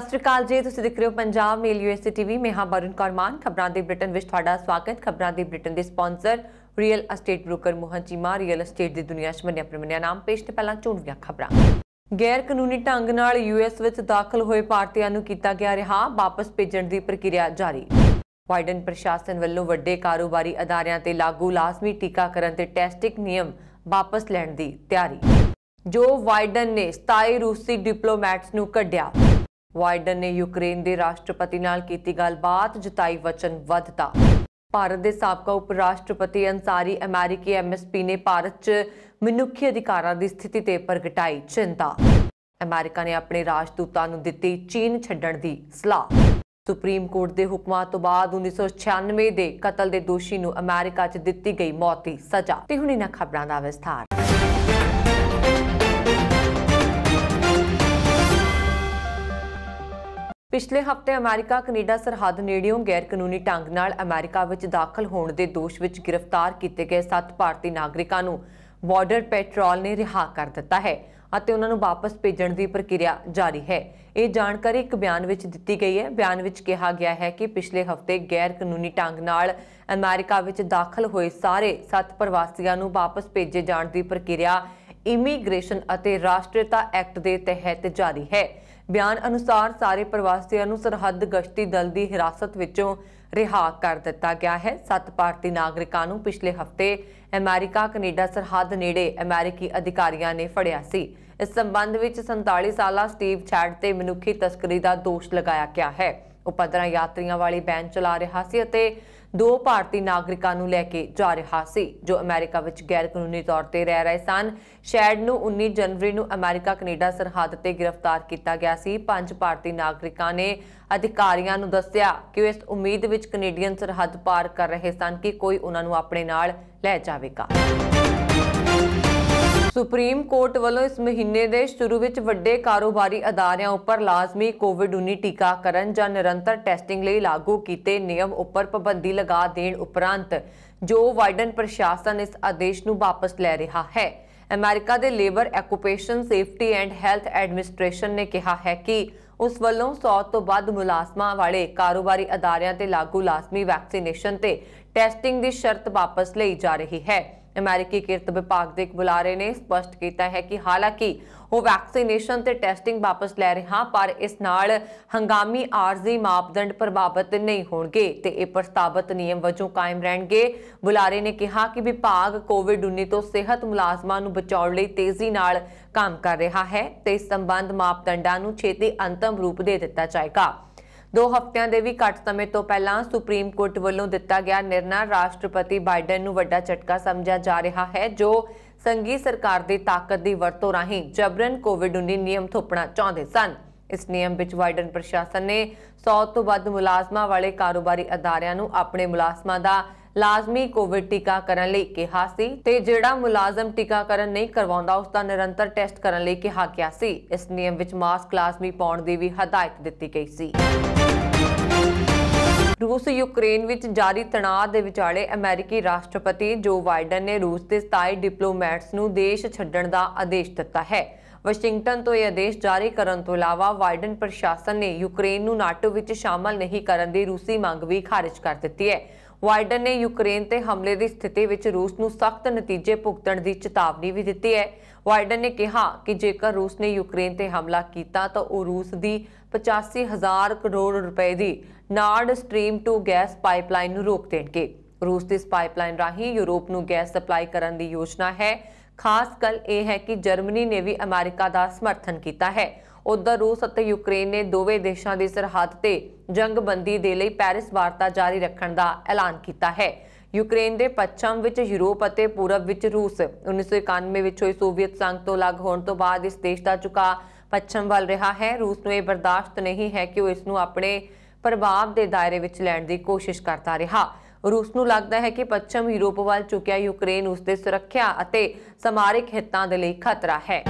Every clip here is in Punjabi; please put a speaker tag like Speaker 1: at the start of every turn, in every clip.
Speaker 1: ਸਤਿ ਸ਼੍ਰੀ ਅਕਾਲ ਜੀ ਤੁਸੀਂ ਦੇਖ ਰਹੇ ਹੋ ਪੰਜਾਬ ਮੇਲ ਯੂਐਸਏ ਟੀਵੀ ਮੈਂ ਹਾਂ ਬਰੁਨ ਕਰਮਾਨ ਖਬਰਾਂ ਦੇ ਬ੍ਰਿਟਨ ਵਿੱਚ ਤੁਹਾਡਾ ਸਵਾਗਤ ਖਬਰਾਂ ਦੇ ਬ੍ਰਿਟਨ ਦੇ sponsor real estate broker Mohan Cheema real estate ਦੀ ਦੁਨੀਆ 'ਚ ਮੰਨਿਆ ਪ੍ਰਮੰਨਿਆ ਨਾਮ ਪੇਸ਼ ਤੇ ਪਹਿਲਾਂ ਚੋਣਵੀਆਂ ਖਬਰਾਂ ਗੈਰ ਕਾਨੂੰਨੀ ਢੰਗ ਨਾਲ ਯੂਐਸ ਵਿੱਚ ਦਾਖਲ ਹੋਏ ਭਾਰਤੀਆਂ ਨੂੰ ਕੀਤਾ ਗਿਆ ਰਿਹਾ ਵਾਪਸ ਭੇਜਣ ਦੀ ਪ੍ਰਕਿਰਿਆ ਜਾਰੀ ਬਾਈਡਨ ਪ੍ਰਸ਼ਾਸਨ ਵੱਲੋਂ ਵੱਡੇ ਕਾਰੋਬਾਰੀ ਅਦਾਰਿਆਂ ਤੇ ਲਾਗੂ ਲਾਜ਼ਮੀ ਟੀਕਾਕਰਨ ਤੇ ਟੈਸਟਿੰਗ ਨਿਯਮ ਵਾਪਸ ਲੈਣ ਦੀ ਤਿਆਰੀ ਜੋ ਵਾਈਡਨ ਨੇ 27 ਰੂਸੀ ਡਿਪਲੋਮੈਟਸ ਨੂੰ ਕੱਢਿਆ ਵਾਈਡਨ ਨੇ ਯੂਕਰੇਨ ਦੇ ਰਾਸ਼ਟਰਪਤੀ ਨਾਲ ਕੀਤੀ ਗੱਲਬਾਤ ਜਤਾਈ ਵਚਨਬੱਧਤਾ ਭਾਰਤ ਦੇ ਸਾਬਕਾ ਉਪ ਰਾਸ਼ਟਰਪਤੀ ਅੰਸਾਰੀ ਅਮਰੀਕੀ ਐਮਐਸਪੀ ਨੇ ਭਾਰਤ 'ਚ ਮਨੁੱਖੀ ਅਧਿਕਾਰਾਂ ਦੀ ਸਥਿਤੀ ਤੇ ਪ੍ਰਗਟਾਈ ਚਿੰਤਾ ਅਮਰੀਕਾ ਨੇ ਆਪਣੇ ਰਾਜਦੂਤਾਂ ਨੂੰ ਦਿੱਤੀ ਚੀਨ ਛੱਡਣ ਦੀ ਸਲਾਹ ਸੁਪਰੀਮ ਕੋਰਟ ਦੇ ਹੁਕਮਾਂ ਤੋਂ ਬਾਅਦ 1996 ਦੇ ਕਤਲ ਦੇ ਦੋਸ਼ੀ ਨੂੰ ਅਮਰੀਕਾ 'ਚ ਦਿੱਤੀ ਗਈ ਮੌਤ ਦੀ ਸਜ਼ਾ ਤੇ ਹੁਣ ਇਹਨਾਂ ਖਬਰਾਂ ਦਾ ਵਿਸਥਾਰ ਪਿਛਲੇ ਹਫਤੇ ਅਮਰੀਕਾ ਕੈਨੇਡਾ ਸਰਹੱਦ ਨੇੜਿਓਂ ਗੈਰ ਕਾਨੂੰਨੀ ਢੰਗ ਨਾਲ ਅਮਰੀਕਾ ਵਿੱਚ ਦਾਖਲ ਹੋਣ ਦੇ ਦੋਸ਼ ਵਿੱਚ ਗ੍ਰਿਫਤਾਰ ਕੀਤੇ ਗਏ 7 ਭਾਰਤੀ ਨਾਗਰਿਕਾਂ ਨੂੰ ਬਾਰਡਰ ਪੈਟਰੋਲ ਨੇ ਰਿਹਾ ਕਰ ਦਿੱਤਾ ਹੈ ਅਤੇ ਉਹਨਾਂ ਨੂੰ ਵਾਪਸ ਭੇਜਣ ਦੀ ਪ੍ਰਕਿਰਿਆ ਜਾਰੀ ਹੈ ਇਹ ਜਾਣਕਾਰੀ ਇੱਕ ਬਿਆਨ ਵਿੱਚ ਦਿੱਤੀ ਗਈ ਹੈ ਬਿਆਨ ਵਿੱਚ ਕਿਹਾ ਗਿਆ ਹੈ ਕਿ ਪਿਛਲੇ ਹਫਤੇ ਗੈਰ ਕਾਨੂੰਨੀ ਢੰਗ ਨਾਲ ਅਮਰੀਕਾ ਵਿੱਚ ਦਾਖਲ ਹੋਏ ਸਾਰੇ 7 ਪ੍ਰਵਾਸੀਆਂ ਨੂੰ ਵਾਪਸ ਭੇਜੇ ਜਾਣ ਦੀ ਪ੍ਰਕਿਰਿਆ ਇਮੀਗ੍ਰੇਸ਼ਨ ਅਤੇ ਰਾਸ਼ਟਰੀਤਾ ਐਕਟ ਦੇ ਤਹਿਤ ਜਾਰੀ ਹੈ ਬਿਆਨ ਅਨੁਸਾਰ ਸਾਰੇ ਪ੍ਰਵਾਸੀਆਂ ਨੂੰ ਸਰਹੱਦ ਗਸ਼ਤੀ ਦਲ ਦੀ ਹਿਰਾਸਤ ਵਿੱਚੋਂ ਰਿਹਾ ਕਰ ਦਿੱਤਾ ਗਿਆ ਹੈ ਸੱਤ ਭਾਰਤੀ ਨਾਗਰਿਕਾਂ ਨੂੰ ਪਿਛਲੇ ਹਫਤੇ ਅਮਰੀਕਾ ਕੈਨੇਡਾ ਸਰਹੱਦ ਨੇੜੇ ਅਮਰੀਕੀ ਅਧਿਕਾਰੀਆਂ ਨੇ ਫੜਿਆ ਸੀ ਇਸ ਸੰਬੰਧ ਵਿੱਚ 47 ਸਾਲਾ ਸਟੀਵ ਚੈਟ ਤੇ ਮਨੁੱਖੀ ਤਸਕਰੀ ਦਾ ਦੋਸ਼ ਲਗਾਇਆ ਗਿਆ ਹੈ ਉਹ 15 ਯਾਤਰੀਆਂ ਵਾਲੀ ਵੈਨ ਚਲਾ ਰਿਹਾ ਸੀ ਅਤੇ ਦੋ ਭਾਰਤੀ ਨਾਗਰਿਕਾਂ ਨੂੰ ਲੈ ਕੇ ਜਾ ਰਿਹਾ ਸੀ ਜੋ ਅਮਰੀਕਾ ਵਿੱਚ ਗੈਰ ਕਾਨੂੰਨੀ ਤੌਰ ਤੇ ਰਹਿ ਰਹੇ ਸਨ ਸ਼ੈਡ ਨੂੰ 19 ਜਨਵਰੀ ਨੂੰ ਅਮਰੀਕਾ ਕੈਨੇਡਾ ਸਰਹੱਦ ਤੇ ਗ੍ਰਿਫਤਾਰ ਕੀਤਾ ਗਿਆ ਸੀ ਪੰਜ ਭਾਰਤੀ ਨਾਗਰਿਕਾਂ ਨੇ ਅਧਿਕਾਰੀਆਂ ਨੂੰ ਦੱਸਿਆ ਕਿ ਉਹ ਇਸ ਉਮੀਦ ਵਿੱਚ ਕੈਨੇਡੀਅਨ ਸਰਹੱਦ ਪਾਰ ਕਰ ਰਹੇ ਸਨ ਕਿ ਕੋਈ ਉਹਨਾਂ ਨੂੰ ਆਪਣੇ ਨਾਲ ਲੈ ਜਾਵੇਗਾ ਸੁਪਰੀਮ ਕੋਰਟ ਵੱਲੋਂ ਇਸ ਮਹੀਨੇ ਦੇ ਸ਼ੁਰੂ ਵਿੱਚ ਵੱਡੇ ਕਾਰੋਬਾਰੀ ਅਦਾਰਿਆਂ ਉੱਪਰ ਲਾਜ਼ਮੀ ਕੋਵਿਡ-19 ਟੀਕਾਕਰਨ ਜਾਂ ਨਿਰੰਤਰ ਟੈਸਟਿੰਗ ਲਈ ਲਾਗੂ ਕੀਤੇ ਨਿਯਮ ਉੱਪਰ ਪਾਬੰਦੀ ਲਗਾ ਦੇਣ ਉਪਰੰਤ ਜੋ ਵਾਈਡਨ ਪ੍ਰਸ਼ਾਸਨ ਇਸ ਆਦੇਸ਼ ਨੂੰ ਵਾਪਸ ਲੈ ਰਿਹਾ ਹੈ ਅਮਰੀਕਾ ਦੇ labour occupation safety and health administration ਨੇ ਕਿਹਾ ਹੈ ਕਿ ਉਸ ਵੱਲੋਂ 100 ਤੋਂ ਵੱਧ ਮੁਲਾਜ਼ਮਾਂ ਵਾਲੇ ਕਾਰੋਬਾਰੀ ਅਦਾਰਿਆਂ ਤੇ ਲਾਗੂ ਲਾਜ਼ਮੀ ਵੈਕਸੀਨੇਸ਼ਨ ਤੇ ਟੈਸਟਿੰਗ ਦੀ ਸ਼ਰਤ ਵਾਪਸ ਲਈ ਜਾ ਰਹੀ ਹੈ ਅਮਰੀਕੀ ਕਿਰਤ ਵਿਭਾਗ ਦੇ ਇੱਕ ਬੁਲਾਰੇ ਨੇ ਸਪਸ਼ਟ ਕੀਤਾ ਹੈ ਕਿ ਹਾਲਾਂਕਿ ਉਹ ਵੈਕਸੀਨੇਸ਼ਨ ਤੇ ਟੈਸਟਿੰਗ ਵਾਪਸ ਲੈ ਰਿਹਾ ਪਰ ਇਸ ਨਾਲ ਹੰਗਾਮੀ ਆਰਜ਼ੀ ਮਾਪਦੰਡ ਪ੍ਰਭਾਵਿਤ ਨਹੀਂ ਹੋਣਗੇ ਤੇ ਇਹ ਪ੍ਰਸਤਾਵਿਤ ਨਿਯਮ ਵਜੋਂ ਕਾਇਮ ਰਹਿਣਗੇ ਬੁਲਾਰੇ ਨੇ ਕਿਹਾ ਕਿ ਵਿਭਾਗ ਕੋਵਿਡ-19 ਤੋਂ ਸਿਹਤ ਮੁਲਾਜ਼ਮਾਂ ਨੂੰ ਬਚਾਉਣ ਲਈ ਤੇਜ਼ੀ ਨਾਲ ਕੰਮ ਕਰ ਰਿਹਾ ਹੈ ਤੇ ਇਸ ਸੰਬੰਧ ਮਾਪਦੰਡਾਂ ਨੂੰ ਛੇਤੀ ਅੰਤਮ ਰੂਪ ਦੇ ਦਿੱਤਾ ਜਾਏਗਾ 2 ਹਫ਼ਤਿਆਂ ਦੇ ਵੀ ਘੱਟ ਸਮੇਂ ਤੋਂ ਪਹਿਲਾਂ ਸੁਪਰੀਮ ਕੋਰਟ ਵੱਲੋਂ ਦਿੱਤਾ ਗਿਆ ਨਿਰਣਾ ਰਾਸ਼ਟਰਪਤੀ ਬਾਈਡਨ ਨੂੰ ਵੱਡਾ ਝਟਕਾ ਸਮਝਿਆ ਜਾ ਰਿਹਾ ਹੈ ਜੋ ਸੰਗੀ ਸਰਕਾਰ ਦੀ ਤਾਕਤ ਦੀ ਵਰਤੋਂ ਰਾਹੀਂ ਜਬਰਨ ਕੋਵਿਡ-19 ਨਿਯਮ ਥੋਪਣਾ ਚਾਹੁੰਦੇ ਸਨ ਇਸ ਨਿਯਮ ਵਿੱਚ ਬਾਈਡਨ ਪ੍ਰਸ਼ਾਸਨ ਨੇ 100 ਤੋਂ ਵੱਧ ਮੁਲਾਜ਼ਮਾਂ ਵਾਲੇ ਕਾਰੋਬਾਰੀ ਅਦਾਰਿਆਂ ਨੂੰ ਆਪਣੇ ਮੁਲਾਜ਼ਮਾਂ ਦਾ ਲਾਜ਼ਮੀ ਕੋਵਿਡ ਕਰਨ ਲਈ ਕਿਹਾ ਸੀ ਤੇ ਜਿਹੜਾ ਮੁਲਾਜ਼ਮ ਕਰਨ ਨਹੀਂ ਕਰਵਾਉਂਦਾ ਉਸ ਦਾ ਨਿਰੰਤਰ ਟੈਸਟ ਕਰਨ ਲਈ ਕਿਹਾ ਗਿਆ ਸੀ ਇਸ ਨਿਯਮ ਵਿੱਚ ਮਾਸਕ ਲਾਜ਼ਮੀ ਪਾਉਣ ਦੀ ਵੀ ਹਦਾਇਤ ਦਿੱਤੀ ਗਈ ਸੀ ਰੂਸ ਯੂਕਰੇਨ ਵਿੱਚ ਜਾਰੀ ਤਣਾਅ ਦੇ ਵਿਚਾਲੇ ਅਮਰੀਕੀ ਰਾਸ਼ਟਰਪਤੀ ਜੋ ਬਾਈਡਨ ਨੇ ਰੂਸ ਦੇ 27 ਡਿਪਲੋਮੈਟਸ ਨੂੰ ਦੇਸ਼ ਛੱਡਣ ਦਾ ਆਦੇਸ਼ ਦਿੱਤਾ ਹੈ ਵਾਸ਼ਿੰਗਟਨ ਤੋਂ ਇਹ ਆਦੇਸ਼ ਜਾਰੀ ਕਰਨ ਤੋਂ ਇਲਾਵਾ ਬਾਈਡਨ ਪ੍ਰਸ਼ਾਸਨ ਨੇ ਯੂਕਰੇਨ ਨੂੰ ਨਾਟੋ ਵਿੱਚ ਸ਼ਾਮਲ ਨਹੀਂ ਕਰਨ ਦੀ ਰੂਸੀ ਮੰਗ ਵੀ ਖਾਰਜ ਕਰ ਦਿੱਤੀ ਹੈ ਬਾਈਡਨ ਨੇ ਯੂਕਰੇਨ ਤੇ ਹਮਲੇ ਦੀ ਸਥਿਤੀ ਵਿੱਚ ਰੂਸ ਨੂੰ ਸਖਤ ਨਤੀਜੇ ਭੁਗਤਣ ਦੀ ਚੇਤਾਵਨੀ ਵੀ ਦਿੱਤੀ ਹੈ ਬਾਈਡਨ ਨੇ ਕਿਹਾ ਕਿ ਜੇਕਰ ਰੂਸ ਨੇ ਯੂਕਰੇਨ ਤੇ ਹਮਲਾ ਕੀਤਾ ਤਾਂ ਉਹ ਰੂਸ ਦੀ 85000 ਕਰੋੜ ਰੁਪਏ ਦੀ ਨਾਰਡ ਸਟ੍ਰੀਮ 2 ਗੈਸ ਪਾਈਪਲਾਈਨ ਨੂੰ ਰੋਕ ਦੇਣਗੇ ਰੂਸ ਦੀ ਇਸ ਪਾਈਪਲਾਈਨ ਰਾਹੀਂ ਯੂਰਪ ਨੂੰ ਗੈਸ ਸਪਲਾਈ ਕਰਨ ਦੀ ਯੋਜਨਾ ਹੈ ਖਾਸ ਕਰ ਇਹ ਹੈ ਕਿ ਜਰਮਨੀ ਨੇ ਵੀ ਅਮਰੀਕਾ ਦਾ ਸਮਰਥਨ ਕੀਤਾ ਹੈ ਉਧਰ ਰੂਸ ਅਤੇ ਯੂਕਰੇਨ ਨੇ ਦੋਵੇਂ ਦੇਸ਼ਾਂ ਦੀ ਸਰਹੱਦ ਤੇ ਜੰਗਬੰਦੀ ਦੇ ਲਈ ਪੈਰਿਸ ਵਾਰਤਾ ਜਾਰੀ ਰੱਖਣ ਦਾ ਐਲਾਨ ਕੀਤਾ ਹੈ ਯੂਕਰੇਨ ਦੇ ਪੱਛਮ ਵਿੱਚ ਯੂਰਪ ਅਤੇ ਪੂਰਬ ਵਿੱਚ ਰੂਸ 1991 ਵਿੱਚ ਹੋਈ ਸੋਵੀਅਤ ਸੰਘ ਤੋਂ ਅਲੱਗ ਹੋਣ ਤੋਂ ਬਾਅਦ ਇਸ ਦੇਸ਼ ਦਾ ਚੁਕਾ ਪੱਛਮ ਵੱਲ ਰਿਹਾ ਹੈ ਰੂਸ ਨੂੰ ਇਹ ਬਰਦਾਸ਼ਤ ਨਹੀਂ ਹੈ ਕਿ ਉਹ ਇਸ ਨੂੰ ਆਪਣੇ ਪ੍ਰਭਾਵ ਦੇ ਦਾਇਰੇ ਵਿੱਚ ਲੈਣ ਦੀ ਕੋਸ਼ਿਸ਼ ਕਰਦਾ ਰਿਹਾ ਰੂਸ ਨੂੰ ਲੱਗਦਾ ਹੈ ਕਿ ਪੱਛਮ ਯੂਰਪ ਵੱਲ ਚੁੱਕਿਆ ਯੂਕਰੇਨ ਉਸ ਦੇ ਸੁਰੱਖਿਆ ਅਤੇ ਸਮਾਰਿਕ ਹਿੱਤਾਂ ਦੇ ਲਈ ਖਤਰਾ ਹੈ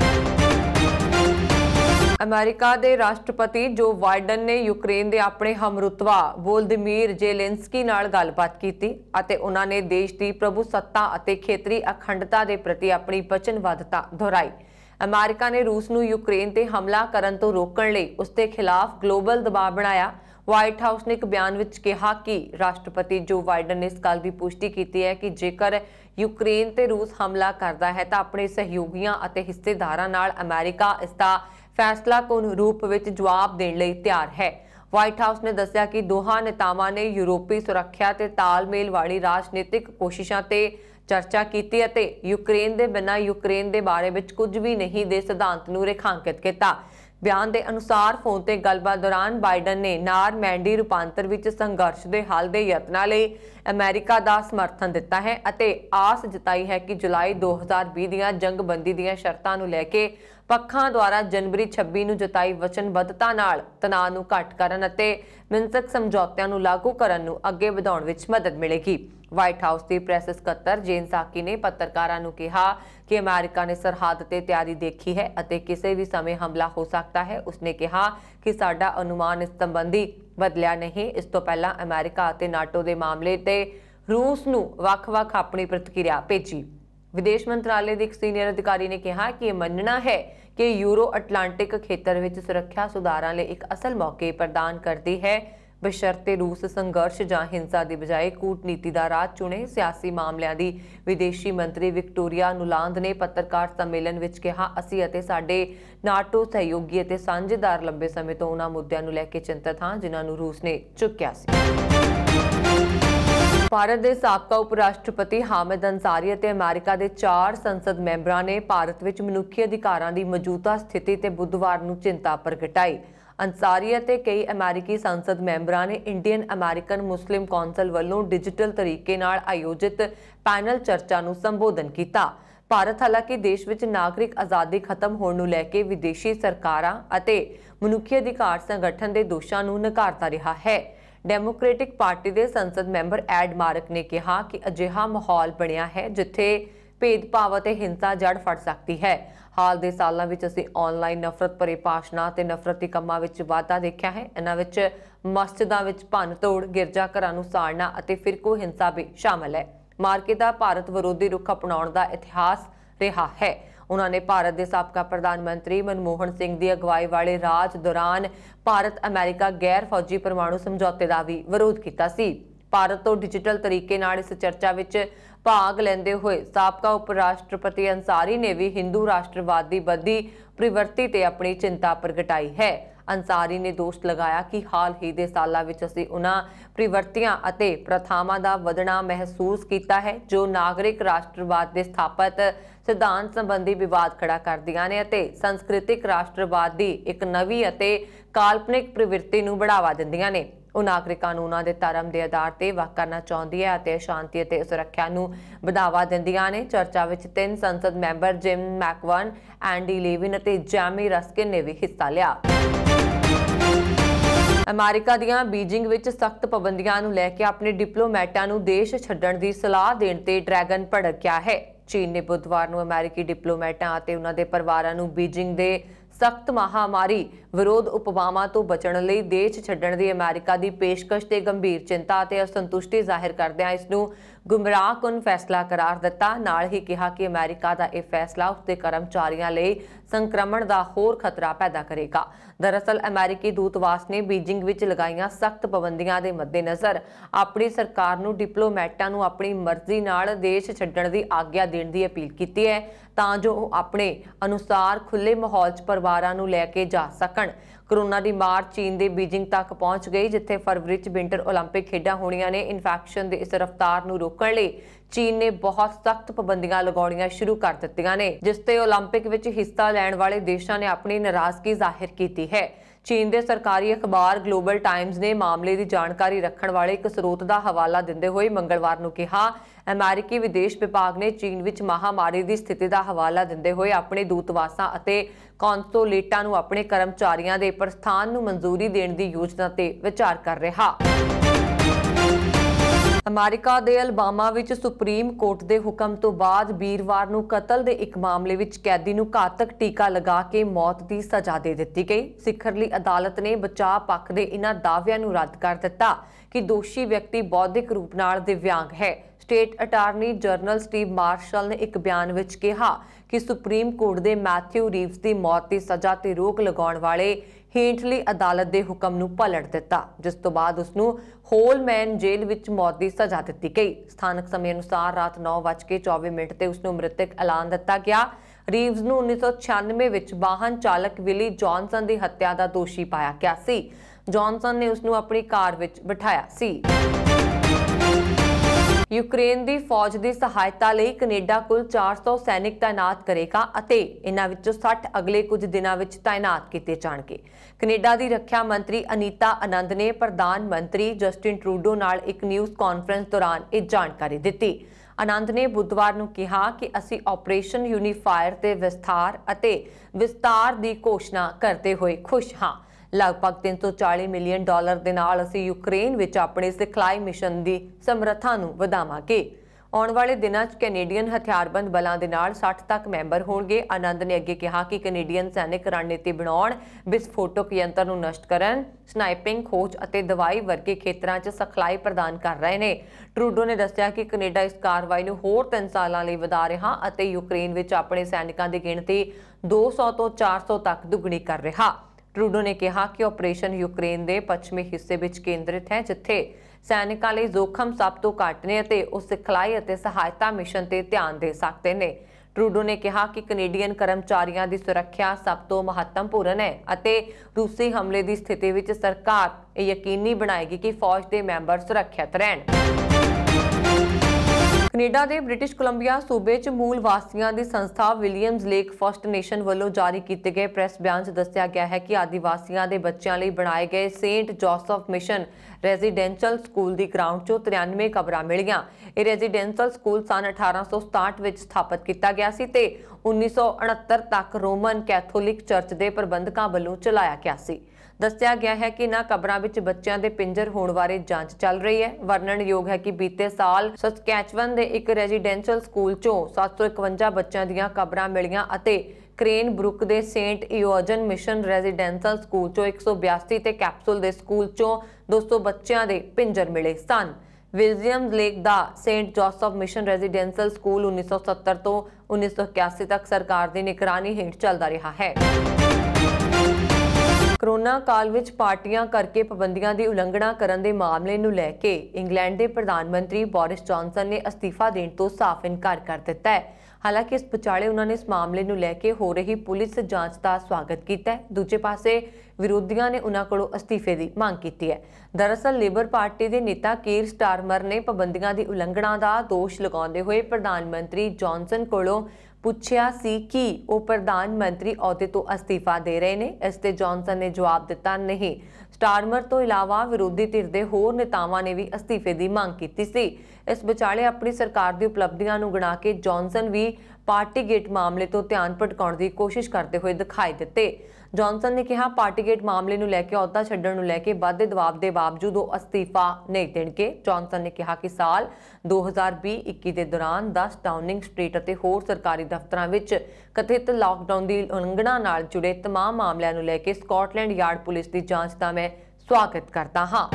Speaker 1: ਅਮਰੀਕਾ ਦੇ ਰਾਸ਼ਟਰਪਤੀ ਜੋ ਵਾਈਡਨ ਨੇ ਯੂਕਰੇਨ ਦੇ ਆਪਣੇ ਹਮਰੁਤਵਾ ਵੋਲਦੀਮੀਰ ਜ਼ੇਲੈਂਸਕੀ ਨਾਲ ਗੱਲਬਾਤ ਕੀਤੀ ਅਤੇ ਉਹਨਾਂ ਨੇ ਦੇਸ਼ ਦੀ ਪ੍ਰਭੂਸੱਤਾ ਅਤੇ ਖੇਤਰੀ ਅਖੰਡਤਾ ਦੇ ਪ੍ਰਤੀ ਆਪਣੀ ਵਚਨਬੱਧਤਾ ਦੁਹਰਾਈ ਅਮਰੀਕਾ ਨੇ ਰੂਸ ਨੂੰ ਯੂਕਰੇਨ ਤੇ ਹਮਲਾ ਕਰਨ ਤੋਂ ਰੋਕਣ ਲਈ ਉਸ ਦੇ ਖਿਲਾਫ ਗਲੋਬਲ ਦਬਾਅ ਬਣਾਇਆ ਵਾਈਟ ਹਾਊਸ ਨੇ ਇੱਕ ਬਿਆਨ ਵਿੱਚ ਕਿਹਾ ਕਿ ਰਾਸ਼ਟਰਪਤੀ ਜੋ ਬਾਈਡਨ ਨੇ ਇਸ ਗੱਲ ਦੀ ਪੁਸ਼ਟੀ ਕੀਤੀ ਹੈ ਕਿ ਜੇਕਰ ਯੂਕਰੇਨ ਤੇ ਰੂਸ ਹਮਲਾ ਕਰਦਾ ਹੈ ਤਾਂ ਆਪਣੇ ਸਹਿਯੋਗੀਆਂ ਅਤੇ ਹਿੱਸੇਦਾਰਾਂ ਨਾਲ ਅਮਰੀਕਾ ਇਸ ਦਾ ਫੈਸਲਾ ਕੋਨ ਰੂਪ ਵਿੱਚ ਜਵਾਬ ਦੇਣ ਲਈ ਤਿਆਰ ਹੈ ਵਾਈਟ ਹਾਊਸ ਨੇ ਦੱਸਿਆ ਕਿ ਦੋਹਾਂ ਨੇਤਾਵਾਂ ਨੇ ਯੂਰਪੀ ਸੁਰੱਖਿਆ ਤੇ ਤਾਲਮੇਲ ਵਾਲੀ ਰਾਜਨੀਤਿਕ ਕੋਸ਼ਿਸ਼ਾਂ ਤੇ ਚਰਚਾ ਕੀਤੀ ਅਤੇ ਯੂਕਰੇਨ ਦੇ ਬਿਨਾਂ ਯੂਕਰੇਨ ਦੇ ਬਾਰੇ ਵਿੱਚ ਕੁਝ ਵੀ ਨਹੀਂ ਦੇ ਸਿਧਾਂਤ ਨੂੰ ਰੇਖਾਂਕਿਤ ਕੀਤਾ ਬਿਆਨ ਦੇ ਅਨੁਸਾਰ ਫੋਨ ਤੇ ਗੱਲਬਾਤ ਦੌਰਾਨ ਬਾਈਡਨ ਨੇ ਨਾਰ ਮੈਂਡੀ ਰੂਪਾਂਤਰ ਵਿੱਚ ਸੰਘਰਸ਼ ਦੇ ਹੱਲ ਦੇ ਯਤਨਾਂ ਲਈ ਅਮਰੀਕਾ ਦਾ ਸਮਰਥਨ ਦਿੱਤਾ ਹੈ ਅਤੇ ਆਸ ਜਤਾਈ ਹੈ ਕਿ ਜੁਲਾਈ 2020 ਦੀਆਂ ਜੰਗਬੰਦੀ ਦੀਆਂ ਸ਼ਰਤਾਂ ਨੂੰ ਲੈ ਕੇ ਪੱਖਾਂ ਦੁਆਰਾ ਜਨਵਰੀ 26 ਨੂੰ ਜਤਾਈ ਵਚਨਬੱਧਤਾ ਨਾਲ ਤਣਾਅ ਨੂੰ ਘਟ ਕਰਨ ਅਤੇ ਮਿੰਸਕ ਸਮਝੌਤਿਆਂ ਨੂੰ ਲਾਗੂ ਕਰਨ ਨੂੰ ਅੱਗੇ ਵਧਾਉਣ ਵਿੱਚ ਮਦਦ ਮਿਲੇਗੀ ਵਾਈਟ ਹਾਊਸ ਦੇ ਪ੍ਰੈਸ ਸਕੱਤਰ ਜੇਨ ਸਾਕੀ ਨੇ ਪੱਤਰਕਾਰਾਂ ਨੂੰ ਕਿਹਾ ਕਿ ਅਮਰੀਕਾ ਨੇ ਸਰਹੱਦ ਤੇ ਤਿਆਰੀ ਦੇਖੀ ਹੈ ਅਤੇ ਕਿਸੇ ਵੀ ਸਮੇਂ ਹਮਲਾ ਹੋ ਸਕਦਾ ਹੈ ਉਸਨੇ ਕਿਹਾ ਕਿ ਸਾਡਾ ਅਨੁਮਾਨ ਇਸ ਸੰਬੰਧੀ ਬਦਲਿਆ ਨਹੀਂ ਇਸ ਤੋਂ ਪਹਿਲਾਂ ਅਮਰੀਕਾ ਅਤੇ ਨਾਟੋ ਦੇ ਮਾਮਲੇ ਤੇ ਰੂਸ ਨੂੰ ਵੱਖ-ਵੱਖ ਆਪਣੀ ਪ੍ਰਤੀਕਿਰਿਆ ਭੇਜੀ ਵਿਦੇਸ਼ ਮੰਤਰਾਲੇ ਦੇ ਇੱਕ ਸੀਨੀਅਰ ਅਧਿਕਾਰੀ ਨੇ ਕਿਹਾ ਕਿ ਇਹ ਮੰਨਣਾ ਹੈ ਕਿ ਯੂਰੋ ਅਟਲਾਂਟਿਕ ਖੇਤਰ ਵਿੱਚ ਸੁਰੱਖਿਆ ਸੁਧਾਰਾਂ ਲਈ ਇੱਕ ਅਸਲ ਮੌਕੇ ਪ੍ਰਦਾਨ ਕਰਦੀ ਹੈ ਬਸ਼ਰਤੇ ਰੂਸ ਸੰਘਰਸ਼ ਜਾਂ ਹਿੰਸਾ ਦੀ ਬਜਾਏ ਕੂਟਨੀਤੀ ਦਾ ਰਾਹ ਚੁਣੇ ਸਿਆਸੀ ਮਾਮਲਿਆਂ ਦੀ ਵਿਦੇਸ਼ੀ ਮੰਤਰੀ ਵਿਕਟੋਰੀਆ ਨੂਲਾਂਦ ਨੇ ਪੱਤਰਕਾਰ ਸੰਮੇਲਨ ਵਿੱਚ ਕਿਹਾ ਅਸੀਂ ਅਤੇ ਸਾਡੇ ਨਾਟੋ ਸਹਿਯੋਗੀ ਅਤੇ ਸਾਂਝੇਦਾਰ ਲੰਬੇ ਸਮੇਂ ਤੋਂ ਉਹਨਾਂ ਮੁੱਦਿਆਂ ਨੂੰ ਲੈ ਕੇ ਚਿੰਤਤ ਹਾਂ ਜਿਨ੍ਹਾਂ ਨੂੰ ਰੂਸ ਨੇ ਚੁੱਕਿਆ ਸੀ ਭਾਰਤ ਦੇ ਸਾਬਕਾ ਉਪ ਰਾਸ਼ਟਰਪਤੀ ਹਾਮਿਦ ਅੰਸਾਰੀ ਅਤੇ ਅਮਰੀਕਾ ਦੇ ਚਾਰ ਸੰਸਦ ਮੈਂਬਰਾਂ ਨੇ ਭਾਰਤ ਵਿੱਚ ਮਨੁੱਖੀ ਅਧਿਕਾਰਾਂ ਦੀ ਮੌਜੂਦਾ ਸਥਿਤੀ ਤੇ ਬੁੱਧਵਾਰ ਨੂੰ ਚਿੰਤਾ ਪ੍ਰਗਟਾਈ ਅੰਸਾਰੀ ਅਤੇ ਕਈ ਅਮਰੀਕੀ ਸੰਸਦ ਮੈਂਬਰਾਂ ਨੇ ਇੰਡੀਅਨ ਅਮਰੀਕਨ ਮੁਸਲਿਮ ਕੌਂਸਲ ਵੱਲੋਂ ਡਿਜੀਟਲ ਤਰੀਕੇ ਨਾਲ ਆਯੋਜਿਤ ਪੈਨਲ ਚਰਚਾ ਨੂੰ ਸੰਬੋਧਨ ਕੀਤਾ ਭਾਰਤ ਹਾਲਾਂਕਿ ਦੇਸ਼ ਵਿੱਚ ਨਾਗਰਿਕ ਆਜ਼ਾਦੀ ਖਤਮ ਹੋਣ ਨੂੰ ਲੈ ਕੇ ਵਿਦੇਸ਼ੀ ਸਰਕਾਰਾਂ ਅਤੇ ਮਨੁੱਖੀ ਅਧਿਕਾਰ ਸੰਗਠਨ ਦੇ ਦੋਸ਼ਾਂ ਨੂੰ ਨਕਾਰਦਾ ਰਿਹਾ ਹੈ ਡੈਮੋਕ੍ਰੈਟਿਕ ਪਾਰਟੀ ਦੇ ਸੰਸਦ ਮੈਂਬਰ ਐਡ ਮਾਰਕ ਨੇ ਕਿਹਾ ਕਿ ਅਜਿਹਾ ਮਾਹੌਲ ਬਣਿਆ ਹੈ ਜਿੱਥੇ ਭੇਦਭਾਵ ਅਤੇ ਹਿੰਸਾ ਜੜ ਫੜ ਸਕਦੀ ਹੈ ਹਾਲ ਦੇ ਸਾਲਾਂ ਵਿੱਚ ਅਸੀਂ ਆਨਲਾਈਨ ਨਫ਼ਰਤ ਭਰੇ ਪਾਸ਼ਨਾ ਤੇ ਨਫ਼ਰਤੀ ਕੰਮਾਂ ਵਿੱਚ ਵਾਧਾ ਦੇਖਿਆ ਹੈ ਇਹਨਾਂ ਵਿੱਚ ਮਸਜਿਦਾਂ ਵਿੱਚ ਭੰਨ-ਤੋੜ ਗਿਰਜਾ ਘਰਾਂ ਨੂੰ ਸਾੜਨਾ ਅਤੇ ਫਿਰਕੂ ਹਿੰਸਾ ਵੀ ਸ਼ਾਮਲ ਹੈ ਮਾਰਕੇ ਦਾ ਭਾਰਤ ਵਿਰੋਧੀ ਰੁਖ ਅਪਣਾਉਣ ਦਾ ਇਤਿਹਾਸ ਰਿਹਾ ਹੈ ਉਹਨਾਂ ਨੇ ਭਾਰਤ ਦੇ ਸਾਬਕਾ ਪ੍ਰਧਾਨ ਮੰਤਰੀ ਮਨਮੋਹਨ ਸਿੰਘ ਦੀ ਅਗਵਾਈ ਵਾਲੇ ਰਾਜ ਦੌਰਾਨ ਭਾਰਤ ਅਮਰੀਕਾ ਗੈਰ ਫੌਜੀ ਪਰਮਾਣੂ ਸਮਝੌਤੇ ਦਾ ਵੀ ਵਿਰੋਧ ਕੀਤਾ ਸੀ ਭਾਰਤ ਤੋਂ ਡਿਜੀਟਲ ਤਰੀਕੇ ਨਾਲ ਇਸ ਚਰਚਾ ਵਿੱਚ ਭਾਗ ਲੈਂਦੇ ਹੋਏ ਸਾਬਕਾ ਉਪ ਰਾਸ਼ਟਰਪਤੀ ਅंसारी ਨੇ ਵੀ ਹਿੰਦੂ ਰਾਸ਼ਟਰਵਾਦੀ ਬੱਦੀ ਪ੍ਰਵਿਰਤੀ ਤੇ ਆਪਣੀ ਚਿੰਤਾ ਪ੍ਰਗਟਾਈ ਹੈ ਅंसारी ਨੇ ਦੋਸ਼ ਲਗਾਇਆ ਕਿ ਹਾਲ ਹੀ ਦੇ ਸਾਲਾਂ ਵਿੱਚ ਅਸੀਂ ਉਹਨਾਂ ਪ੍ਰਵਿਰਤੀਆਂ ਅਤੇ ਪ੍ਰਥਾਵਾਂ ਦਾ ਵਧਣਾ ਮਹਿਸੂਸ ਕੀਤਾ ਹੈ ਜੋ ਨਾਗਰਿਕ ਰਾਸ਼ਟਰਵਾਦ ਦੇ ਸਥਾਪਿਤ ਸਿਧਾਂਤ ਸੰਬੰਧੀ ਵਿਵਾਦ ਖੜਾ ਕਰਦੀਆਂ ਨੇ ਅਤੇ ਸੰਸਕ੍ਰਿਤਿਕ ਰਾਸ਼ਟਰਵਾਦ ਦੀ ਇੱਕ ਨਵੀਂ ਅਤੇ ਕਾਲਪਨਿਕ ਪ੍ਰਵਿਰਤੀ ਨੂੰ ਬੜਾਵਾ ਦਿੰਦੀਆਂ ਨੇ ਉਹ ਨਾਗਰਿਕ ਕਾਨੂੰਨਾਂ ਦੇ ਧਰਮ ਦੇ ਆਧਾਰ ਤੇ ਵੱਖ ਕਰਨਾ ਚਾਹੁੰਦੀ ਹੈ ਅਤੇ ਸ਼ਾਂਤੀ ਅਤੇ ਸੁਰੱਖਿਆ ਨੂੰ ਵਧਾਵਾ ਦਿੰਦੀਆਂ ਨੇ ਚਰਚਾ ਵਿੱਚ ਤਿੰਨ ਸੰਸਦ member Jim McGovern Andy Levin ਅਤੇ ਜੈਮੀ ਰਸਕਿਨ ਨੇ ਵੀ ਹਿੱਸਾ ਲਿਆ ਅਮਰੀਕਾ ਦੀਆਂ ਬੀਜਿੰਗ ਵਿੱਚ ਸਖਤ ਪਾਬੰਦੀਆਂ ਨੂੰ ਲੈ ਕੇ ਆਪਣੇ ਡਿਪਲੋਮੈਟਾਂ ਨੂੰ ਦੇਸ਼ ਛੱਡਣ ਦੀ ਸਲਾਹ ਦੇਣ ਤੇ ਡਰੈਗਨ ਭੜਕਿਆ ਹੈ ਚੀਨ ਨੇ ਬੁੱਧਵਾਰ ਨੂੰ ਅਮਰੀਕੀ ਡਿਪਲੋਮੈਟਾਂ ਅਤੇ ਉਹਨਾਂ ਦੇ ਪਰਿਵਾਰਾਂ ਨੂੰ ਬੀਜਿੰਗ ਦੇ ਸਖਤ ਮਹਾਮਾਰੀ ਵਿਰੋਧ ਉਪਵਾਮਾਂ ਤੋਂ ਬਚਣ ਲਈ ਦੇਸ਼ ਛੱਡਣ ਦੀ ਅਮਰੀਕਾ ਦੀ ਪੇਸ਼ਕਸ਼ ਤੇ ਗੰਭੀਰ ਚਿੰਤਾ ਅਤੇ ਅਸੰਤੁਸ਼ਟੀ ਜ਼ਾਹਿਰ ਕਰਦਿਆਂ ਇਸ ਨੂੰ ਗੁੰਮਰਾਹਕੁਨ ਫੈਸਲਾ ਕਰਾਰ ਦਿੱਤਾ ਨਾਲ ਹੀ ਕਿਹਾ ਕਿ ਅਮਰੀਕਾ ਦਾ ਇਹ ਫੈਸਲਾ ਉਸ ਦੇ ਕਰਮਚਾਰੀਆਂ ਲਈ ਸੰਕਰਮਣ ਦਾ ਹੋਰ ਖਤਰਾ ਪੈਦਾ ਕਰੇਗਾ ਦਰਅਸਲ ਅਮਰੀਕੀ ਦੂਤਵਾਸ ਨੇ ਬੀਜਿੰਗ ਵਿੱਚ ਲਗਾਈਆਂ ਸਖਤ ਪਾਬੰਦੀਆਂ ਦੇ ਮੱਦੇਨਜ਼ਰ ਆਪਣੀ ਸਰਕਾਰ ਨੂੰ ਡਿਪਲੋਮੈਟਾਂ ਨੂੰ ਆਪਣੀ ਮਰਜ਼ੀ ਨਾਲ ਦੇਸ਼ ਛੱਡਣ ਦੀ ਆਗਿਆ ਦੇਣ ਦੀ ਅਪੀਲ ਕੀਤੀ ਹੈ ਤਾਂ ਜੋ ਉਹ ਆਪਣੇ ਅਨੁਸਾਰ ਖੁੱਲੇ ਮਾਹੌਲ 'ਚ ਪਰਿਵਾਰਾਂ ਨੂੰ ਲੈ ਕੇ ਜਾ ਸਕਣ ਕਰੋਨਾ ਦੀ ਮਾਰ ਚੀਨ ਦੇ ਬੀਜਿੰਗ ਤੱਕ ਪਹੁੰਚ ਗਈ ਜਿੱਥੇ ਫਰਵਰੀ 'ਚ ਵਿੰਟਰ 올림픽 ਖੇਡਾਂ ਹੋਣੀਆਂ ਨੇ ਇਨਫੈਕਸ਼ਨ ਦੇ ਇਸ ਰਫ਼ਤਾਰ ਨੂੰ ਰੋਕਣ ਲਈ ਚੀਨ ਨੇ ਬਹੁਤ ਸਖਤ ਪਾਬੰਦੀਆਂ ਲਗਾਉਣੀਆਂ ਸ਼ੁਰੂ ਕਰ ਦਿੱਤੀਆਂ ਨੇ ਜਿਸ ਤੇ 올림픽 ਵਿੱਚ ਹਿੱਸਾ ਲੈਣ ਵਾਲੇ ਦੇਸ਼ਾਂ ਨੇ ਆਪਣੀ ਨਾਰਾਜ਼ਗੀ ਜ਼ਾਹਿਰ ਕੀਤੀ ਹੈ ਚੀਨ ਦੇ ਸਰਕਾਰੀ ਅਖਬਾਰ ਗਲੋਬਲ ਟਾਈਮਜ਼ ਨੇ ਮਾਮਲੇ ਦੀ ਜਾਣਕਾਰੀ ਰੱਖਣ ਵਾਲੇ ਇੱਕ ਸਰੋਤ ਦਾ ਹਵਾਲਾ ਦਿੰਦੇ ਹੋਏ ਮੰਗਲਵਾਰ ਨੂੰ ਕਿਹਾ ਅਮਰੀਕੀ ਵਿਦੇਸ਼ ਵਿਭਾਗ ਨੇ ਚੀਨ ਵਿੱਚ ਮਹਾਮਾਰੀ ਦੀ ਸਥਿਤੀ ਦਾ ਹਵਾਲਾ ਦਿੰਦੇ ਹੋਏ ਆਪਣੇ ਦੂਤਵਾਸਾਂ ਅਤੇ ਕੌਂਸੂਲੇਟਾਂ ਨੂੰ ਆਪਣੇ ਕਰਮਚਾਰੀਆਂ ਦੇ ਪ੍ਰਸਥਾਨ ਨੂੰ ਮਨਜ਼ੂਰੀ ਦੇਣ ਦੀ ਯੋਜਨਾ ਤੇ ਵਿਚਾਰ ਕਰ ਰਿਹਾ ਹੈ ਅਮਰੀਕਾ ਦੇ ਅਲਬਾਮਾ ਵਿੱਚ ਸੁਪਰੀਮ ਕੋਰਟ ਦੇ ਹੁਕਮ ਤੋਂ ਬਾਅਦ ਵੀਰਵਾਰ ਨੂੰ ਕਤਲ ਦੇ ਇੱਕ ਮਾਮਲੇ ਵਿੱਚ ਕੈਦੀ ਨੂੰ ਘਾਤਕ ਟੀਕਾ ਲਗਾ ਕੇ ਮੌਤ ਦੀ ਸਜ਼ਾ ਦੇ ਦਿੱਤੀ ਗਈ ਸਿਖਰਲੀ ਅਦਾਲਤ ਨੇ ਬਚਾਅ ਪੱਖ ਦੇ ਇਹਨਾਂ ਦਾਅਵਿਆਂ ਨੂੰ ਰੱਦ ਕਰ ਦਿੱਤਾ ਕਿ ਦੋਸ਼ੀ ਵਿਅਕਤੀ ਬੌਧਿਕ ਰੂਪ ਨਾਲ ਦਿਵਿਆਂਗ ਹੈ state attorney general Steve Marshall ਨੇ ਇੱਕ ਬਿਆਨ ਵਿੱਚ ਕਿਹਾ ਕਿ ਸੁਪਰੀਮ ਕੋਰਟ ਦੇ ਮੈਥਿਊ ਰੀਵਸ ਦੀ ਮੌਤ ਦੀ ਸਜ਼ਾ ਤੇ ਰੋਕ ਲਗਾਉਣ ਵਾਲੇ ਹੇਠਲੀ ਅਦਾਲਤ ਦੇ ਹੁਕਮ ਨੂੰ ਪਲਟ ਦਿੱਤਾ ਜਿਸ ਤੋਂ ਬਾਅਦ ਉਸ ਨੂੰ ਹੋਲਮੈਨ ਜੇਲ੍ਹ ਵਿੱਚ ਮੌਤ ਦੀ ਸਜ਼ਾ ਦਿੱਤੀ ਗਈ ਸਥਾਨਕ ਸਮੇਂ ਅਨੁਸਾਰ ਰਾਤ 9:24 ਮਿੰਟ ਤੇ ਉਸ ਨੂੰ ਮ੍ਰਿਤਕ ਐਲਾਨ ਦਿੱਤਾ ਗਿਆ ਰੀਵਜ਼ ਨੂੰ 1996 ਵਿੱਚ ਵਾਹਨ ਚਾਲਕ ਵਿਲੀ ਜੌਨਸਨ ਦੀ ਹੱਤਿਆ ਦਾ ਦੋਸ਼ੀ ਪਾਇਆ ਗਿਆ ਸੀ ਜੌਨਸਨ ਨੇ ਉਸ ਨੂੰ ਆਪਣੀ ਕਾਰ ਵਿੱਚ ਬਿਠਾਇਆ ਸੀ ਯੂਕਰੇਨ ਦੀ ਫੌਜ ਦੀ ਸਹਾਇਤਾ ਲਈ ਕੈਨੇਡਾ ਕੁੱਲ 400 ਸੈਨਿਕ ਤਾਇਨਾਤ ਕਰੇਗਾ ਅਤੇ ਇਨ੍ਹਾਂ ਵਿੱਚੋਂ 60 ਅਗਲੇ ਕੁਝ ਦਿਨਾਂ ਵਿੱਚ ਤਾਇਨਾਤ ਕੀਤੇ ਜਾਣਗੇ ਕੈਨੇਡਾ ਦੀ ਰੱਖਿਆ ਮੰਤਰੀ ਅਨੀਤਾ ਆਨੰਦ ਨੇ ਪ੍ਰਧਾਨ ਮੰਤਰੀ ਜਸਟਿਨ ਟਰੂਡੋ ਨਾਲ ਇੱਕ ਨਿਊਜ਼ ਕਾਨਫਰੰਸ ਦੌਰਾਨ ਇਹ ਜਾਣਕਾਰੀ ਦਿੱਤੀ ਆਨੰਦ ਨੇ ਬੁੱਧਵਾਰ ਨੂੰ ਕਿਹਾ ਕਿ ਅਸੀਂ ਆਪਰੇਸ਼ਨ ਯੂਨੀਫਾਇਰ ਤੇ ਵਿਸਥਾਰ ਅਤੇ ਵਿਸਤਾਰ ਦੀ ਘੋਸ਼ਣਾ ਕਰਦੇ ਹੋਏ ਖੁਸ਼ ਹਾਂ ਲਗਭਗ 340 ਮਿਲੀਅਨ ਡਾਲਰ ਦੇ ਨਾਲ ਅਸੀਂ ਯੂਕਰੇਨ ਵਿੱਚ ਆਪਣੇ ਸਿਖਲਾਈ ਮਿਸ਼ਨ ਦੀ ਸਮਰੱਥਾ ਨੂੰ ਵਧਾਵਾਂਗੇ ਆਉਣ ਵਾਲੇ ਦਿਨਾਂ 'ਚ ਕੈਨੇਡੀਅਨ ਹਥਿਆਰਬੰਦ ਬਲਾਂ ਦੇ ਨਾਲ 60 ਤੱਕ ਮੈਂਬਰ ਹੋਣਗੇ ਆਨੰਦ ਨੇ ਅੱਗੇ ਕਿਹਾ ਕਿ ਕੈਨੇਡੀਅਨ ਸੈਨਿਕ ਰਣਨੀਤੀ ਬਣਾਉਣ ਵਿਸਫੋਟਕ ਯੰਤਰ ਨੂੰ ਨਸ਼ਟ ਕਰਨ ਸਨਾਈਪਿੰਗ ਖੋਜ ਅਤੇ ਦਵਾਈ ਵਰਗੇ ਖੇਤਰਾਂ 'ਚ ਸਖਲਾਈ ਪ੍ਰਦਾਨ ਕਰ ਰਹੇ ਨੇ ਟਰੂਡੋ ਨੇ ਦੱਸਿਆ ਕਿ ਕੈਨੇਡਾ ਇਸ ਕਾਰਵਾਈ ਨੂੰ ਹੋਰ 3 ਸਾਲਾਂ ਲਈ ਵਧਾ ਰਿਹਾ ਅਤੇ ਯੂਕਰੇਨ ਵਿੱਚ ਆਪਣੇ ਸੈਨਿਕਾਂ ਦੀ ਗਿਣਤੀ 200 ਤੋਂ 400 ਤੱਕ ਦੁੱਗਣੀ ਕਰ ਰਿਹਾ ਟਰੂਡੋ ਨੇ ਕਿਹਾ ਕਿ ਆਪਰੇਸ਼ਨ ਯੂਕਰੇਨ ਦੇ ਪੱਛਮੀ ਹਿੱਸੇ ਵਿੱਚ ਕੇਂਦਰਿਤ ਹੈ ਜਿੱਥੇ ਸੈਨਿਕਾਂ ਲਈ ਜ਼ੋਖਮ ਸਭ ਤੋਂ ਘੱਟ ਨੇ ਅਤੇ ਉਹ ਸਿਖਲਾਈ ਅਤੇ ਸਹਾਇਤਾ ਮਿਸ਼ਨ ਤੇ ਧਿਆਨ ਦੇ ਸਕਦੇ ਨੇ ਟਰੂਡੋ ਨੇ ਕਿਹਾ ਕਿ ਕੈਨੇਡੀਅਨ ਕਰਮਚਾਰੀਆਂ ਦੀ ਸੁਰੱਖਿਆ ਸਭ ਤੋਂ ਮਹੱਤਵਪੂਰਨ ਹੈ ਅਤੇ ਰੂਸੀ ਹਮਲੇ ਦੀ ਸਥਿਤੀ ਵਿੱਚ ਸਰਕਾਰ ਇਹ ਯਕੀਨੀ ਬਣਾਏਗੀ ਕਿ ਫੌਜ ਦੇ ਮੈਂਬਰ ਸੁਰੱਖਿਅਤ ਰਹਿਣ ਕੈਨੇਡਾ ਦੇ ਬ੍ਰਿਟਿਸ਼ ਕੋਲੰਬੀਆ ਸੂਬੇ 'ਚ ਮੂਲ ਵਾਸੀਆਂ ਦੀ ਸੰਸਥਾ ਵਿਲੀਅਮਸ ਲੇਕ ਫਸਟ ਨੇਸ਼ਨ ਵੱਲੋਂ ਜਾਰੀ ਕੀਤੇ ਗਏ ਪ੍ਰੈਸ ਬਿਆਨ 'ਚ ਦੱਸਿਆ ਗਿਆ ਹੈ ਕਿ ਆਦੀਵਾਸੀਆਂ ਦੇ ਬੱਚਿਆਂ ਲਈ ਬਣਾਏ ਗਏ Saint Joseph mission residential school ਦੀ ਗਰਾਊਂਡ 'ਚੋਂ 93 ਕਬਰਾਂ ਮਿਲੀਆਂ ਇਹ ਰੈਜ਼ੀਡੈਂਸ਼ੀਅਲ ਸਕੂਲ ਸਨ 1867 ਵਿੱਚ ਸਥਾਪਿਤ ਕੀਤਾ ਗਿਆ ਸੀ ਤੇ 1969 ਤੱਕ ਰੋਮਨ ਕੈਥੋਲਿਕ ਚਰਚ ਦੇ ਪ੍ਰਬੰਧਕਾਂ ਵੱਲੋਂ ਚਲਾਇਆ ਗਿਆ ਸੀ ਦੱਸਿਆ ਗਿਆ ਹੈ ਕਿ ਨਾ ਕਬਰਾਂ ਵਿੱਚ ਬੱਚਿਆਂ ਦੇ ਪਿੰਜਰ ਹੋਣ ਬਾਰੇ ਜਾਂਚ ਚੱਲ ਰਹੀ ਹੈ ਵਰਣਨਯੋਗ ਹੈ ਕਿ ਬੀਤੇ ਸਾਲ ਸਸਕੈਚਵਨ ਦੇ ਇੱਕ ਰੈਜ਼ੀਡੈਂਸ਼ੀਅਲ ਸਕੂਲ 'ਚੋਂ 751 ਬੱਚਿਆਂ ਦੀਆਂ ਕਬਰਾਂ ਮਿਲੀਆਂ ਅਤੇ ਕ੍ਰੇਨ ਬਰੁੱਕ ਦੇ Saint Eugene mission residential school 'ਚੋਂ 182 ਤੇ ਕੈਪਸੂਲ ਦੇ ਸਕੂਲ 'ਚੋਂ 200 ਬੱਚਿਆਂ ਦੇ ਪਿੰਜਰ ਮਿਲੇ ਸਨ ਵਿਲੀਅਮ ਲੇਕ ਦਾ Saint Joseph mission residential school 1970 ਤੋਂ 1981 ਤੱਕ ਸਰਕਾਰ ਦੀ ਨਿਗਰਾਨੀ ਹੇਠ ਚੱਲਦਾ ਰਿਹਾ ਹੈ ਕਰੋਨਾ ਕਾਲ ਵਿੱਚ ਪਾਰਟੀਆਂ ਕਰਕੇ ਪਾਬੰਦੀਆਂ ਦੀ ਉਲੰਘਣਾ ਕਰਨ ਦੇ ਮਾਮਲੇ ਨੂੰ ਲੈ ਕੇ ਇੰਗਲੈਂਡ ਦੇ ਪ੍ਰਧਾਨ ਮੰਤਰੀ ਬੋਰਿਸ ਜੌਨਸਨ ਨੇ ਅਸਤੀਫਾ ਦੇਣ ਤੋਂ ਸਾਫ਼ ਇਨਕਾਰ ਕਰ ਦਿੱਤਾ ਹੈ ਹਾਲਾਂਕਿ ਇਸ ਪਚਾਲੇ ਉਹਨਾਂ ਨੇ ਇਸ ਮਾਮਲੇ ਨੂੰ ਲੈ ਕੇ ਹੋ ਰਹੀ ਪੁਲਿਸ ਜਾਂਚ ਦਾ ਸਵਾਗਤ ਕੀਤਾ ਹੈ ਦੂਜੇ ਪਾਸੇ ਵਿਰੋਧੀਆਂ ਨੇ ਉਹਨਾਂ ਕੋਲੋਂ ਅਸਤੀਫੇ ਦੀ ਮੰਗ ਕੀਤੀ ਹੈ ਦਰਅਸਲ ਲੇਬਰ ਪਾਰਟੀ ਦੇ ਨੇਤਾ ਕੀਰ ਸਟਾਰਮਰ ਨੇ ਪਾਬੰਦੀਆਂ ਦੀ ਉਲੰਘਣਾ ਦਾ ਦੋਸ਼ ਲਗਾਉਂਦੇ ਹੋਏ ਪ੍ਰਧਾਨ ਮੰਤਰੀ ਜੌਨਸਨ ਕੋਲੋਂ ਪੁੱਛਿਆ ਸੀ ਕਿ ਉਹ ਪ੍ਰਧਾਨ ਮੰਤਰੀ ਅਹੁਦੇ ਤੋਂ ਅਸਤੀਫਾ ਦੇ ਰਹੇ ਨੇ ਇਸ ਤੇ ਜੌਨਸਨ ਨੇ ਜਵਾਬ ਦਿੱਤਾ ਨਹੀਂ ਸਟਾਰਮਰ ਤੋਂ ਇਲਾਵਾ ਵਿਰੋਧੀ ਧਿਰ ਦੇ ਹੋਰ ਨੇਤਾਵਾਂ ਨੇ ਵੀ ਅਸਤੀਫੇ ਦੀ ਮੰਗ ਕੀਤੀ ਸੀ ਇਸ ਵਿਚਾਲੇ ਆਪਣੀ ਸਰਕਾਰ ਦੀ ਉਪਲਬਧੀਆਂ ਨੂੰ ਗਿਣਾ ਕੇ ਜੌਨਸਨ ਵੀ ਪਾਰਟੀ ਗੇਟ ਮਾਮਲੇ ਤੋਂ ਧਿਆਨ ਭਟਕਾਉਣ ਦੀ ਕੋਸ਼ਿਸ਼ ਕਰਦੇ ਹੋਏ ਦਿਖਾਈ ਦਿੱਤੇ ਜੌਨਸਨ ਨੇ ਕਿਹਾ ਪਾਰਟੀ ਗੇਟ ਮਾਮਲੇ ਨੂੰ ਲੈ ਕੇ ਅਹੁਦਾ ਛੱਡਣ ਨੂੰ ਲੈ ਕੇ ਵਾਧੇ ਦਬਾਅ ਦੇ ਬਾਵਜੂਦ ਉਹ ਅਸਤੀਫਾ ਨਹੀਂ ਦੇਣਗੇ ਜੌਨਸਨ ਨੇ ਕਿਹਾ ਕਿ ਸਾਲ 2020-21 ਦੇ ਦੌਰਾਨ 10 ਡਾਊਨਿੰਗ ਸਟਰੀਟ ਅਤੇ ਹੋਰ ਸਰਕਾਰੀ ਦਫ਼ਤਰਾਂ ਵਿੱਚ ਕਥਿਤ ਲਾਕਡਾਊਨ ਦੀ ਉਲੰਘਣਾ ਨਾਲ ਜੁੜੇ ਤਮਾਮ ਮਾਮਲਿਆਂ ਨੂੰ ਲੈ ਕੇ ਸਕਾਟਲੈਂਡ ਯਾਰਡ ਪੁਲਿਸ ਦੀ ਜਾਂਚ ਦਾ ਮੈਂ ਸਵਾਗਤ ਕਰਦਾ ਹਾਂ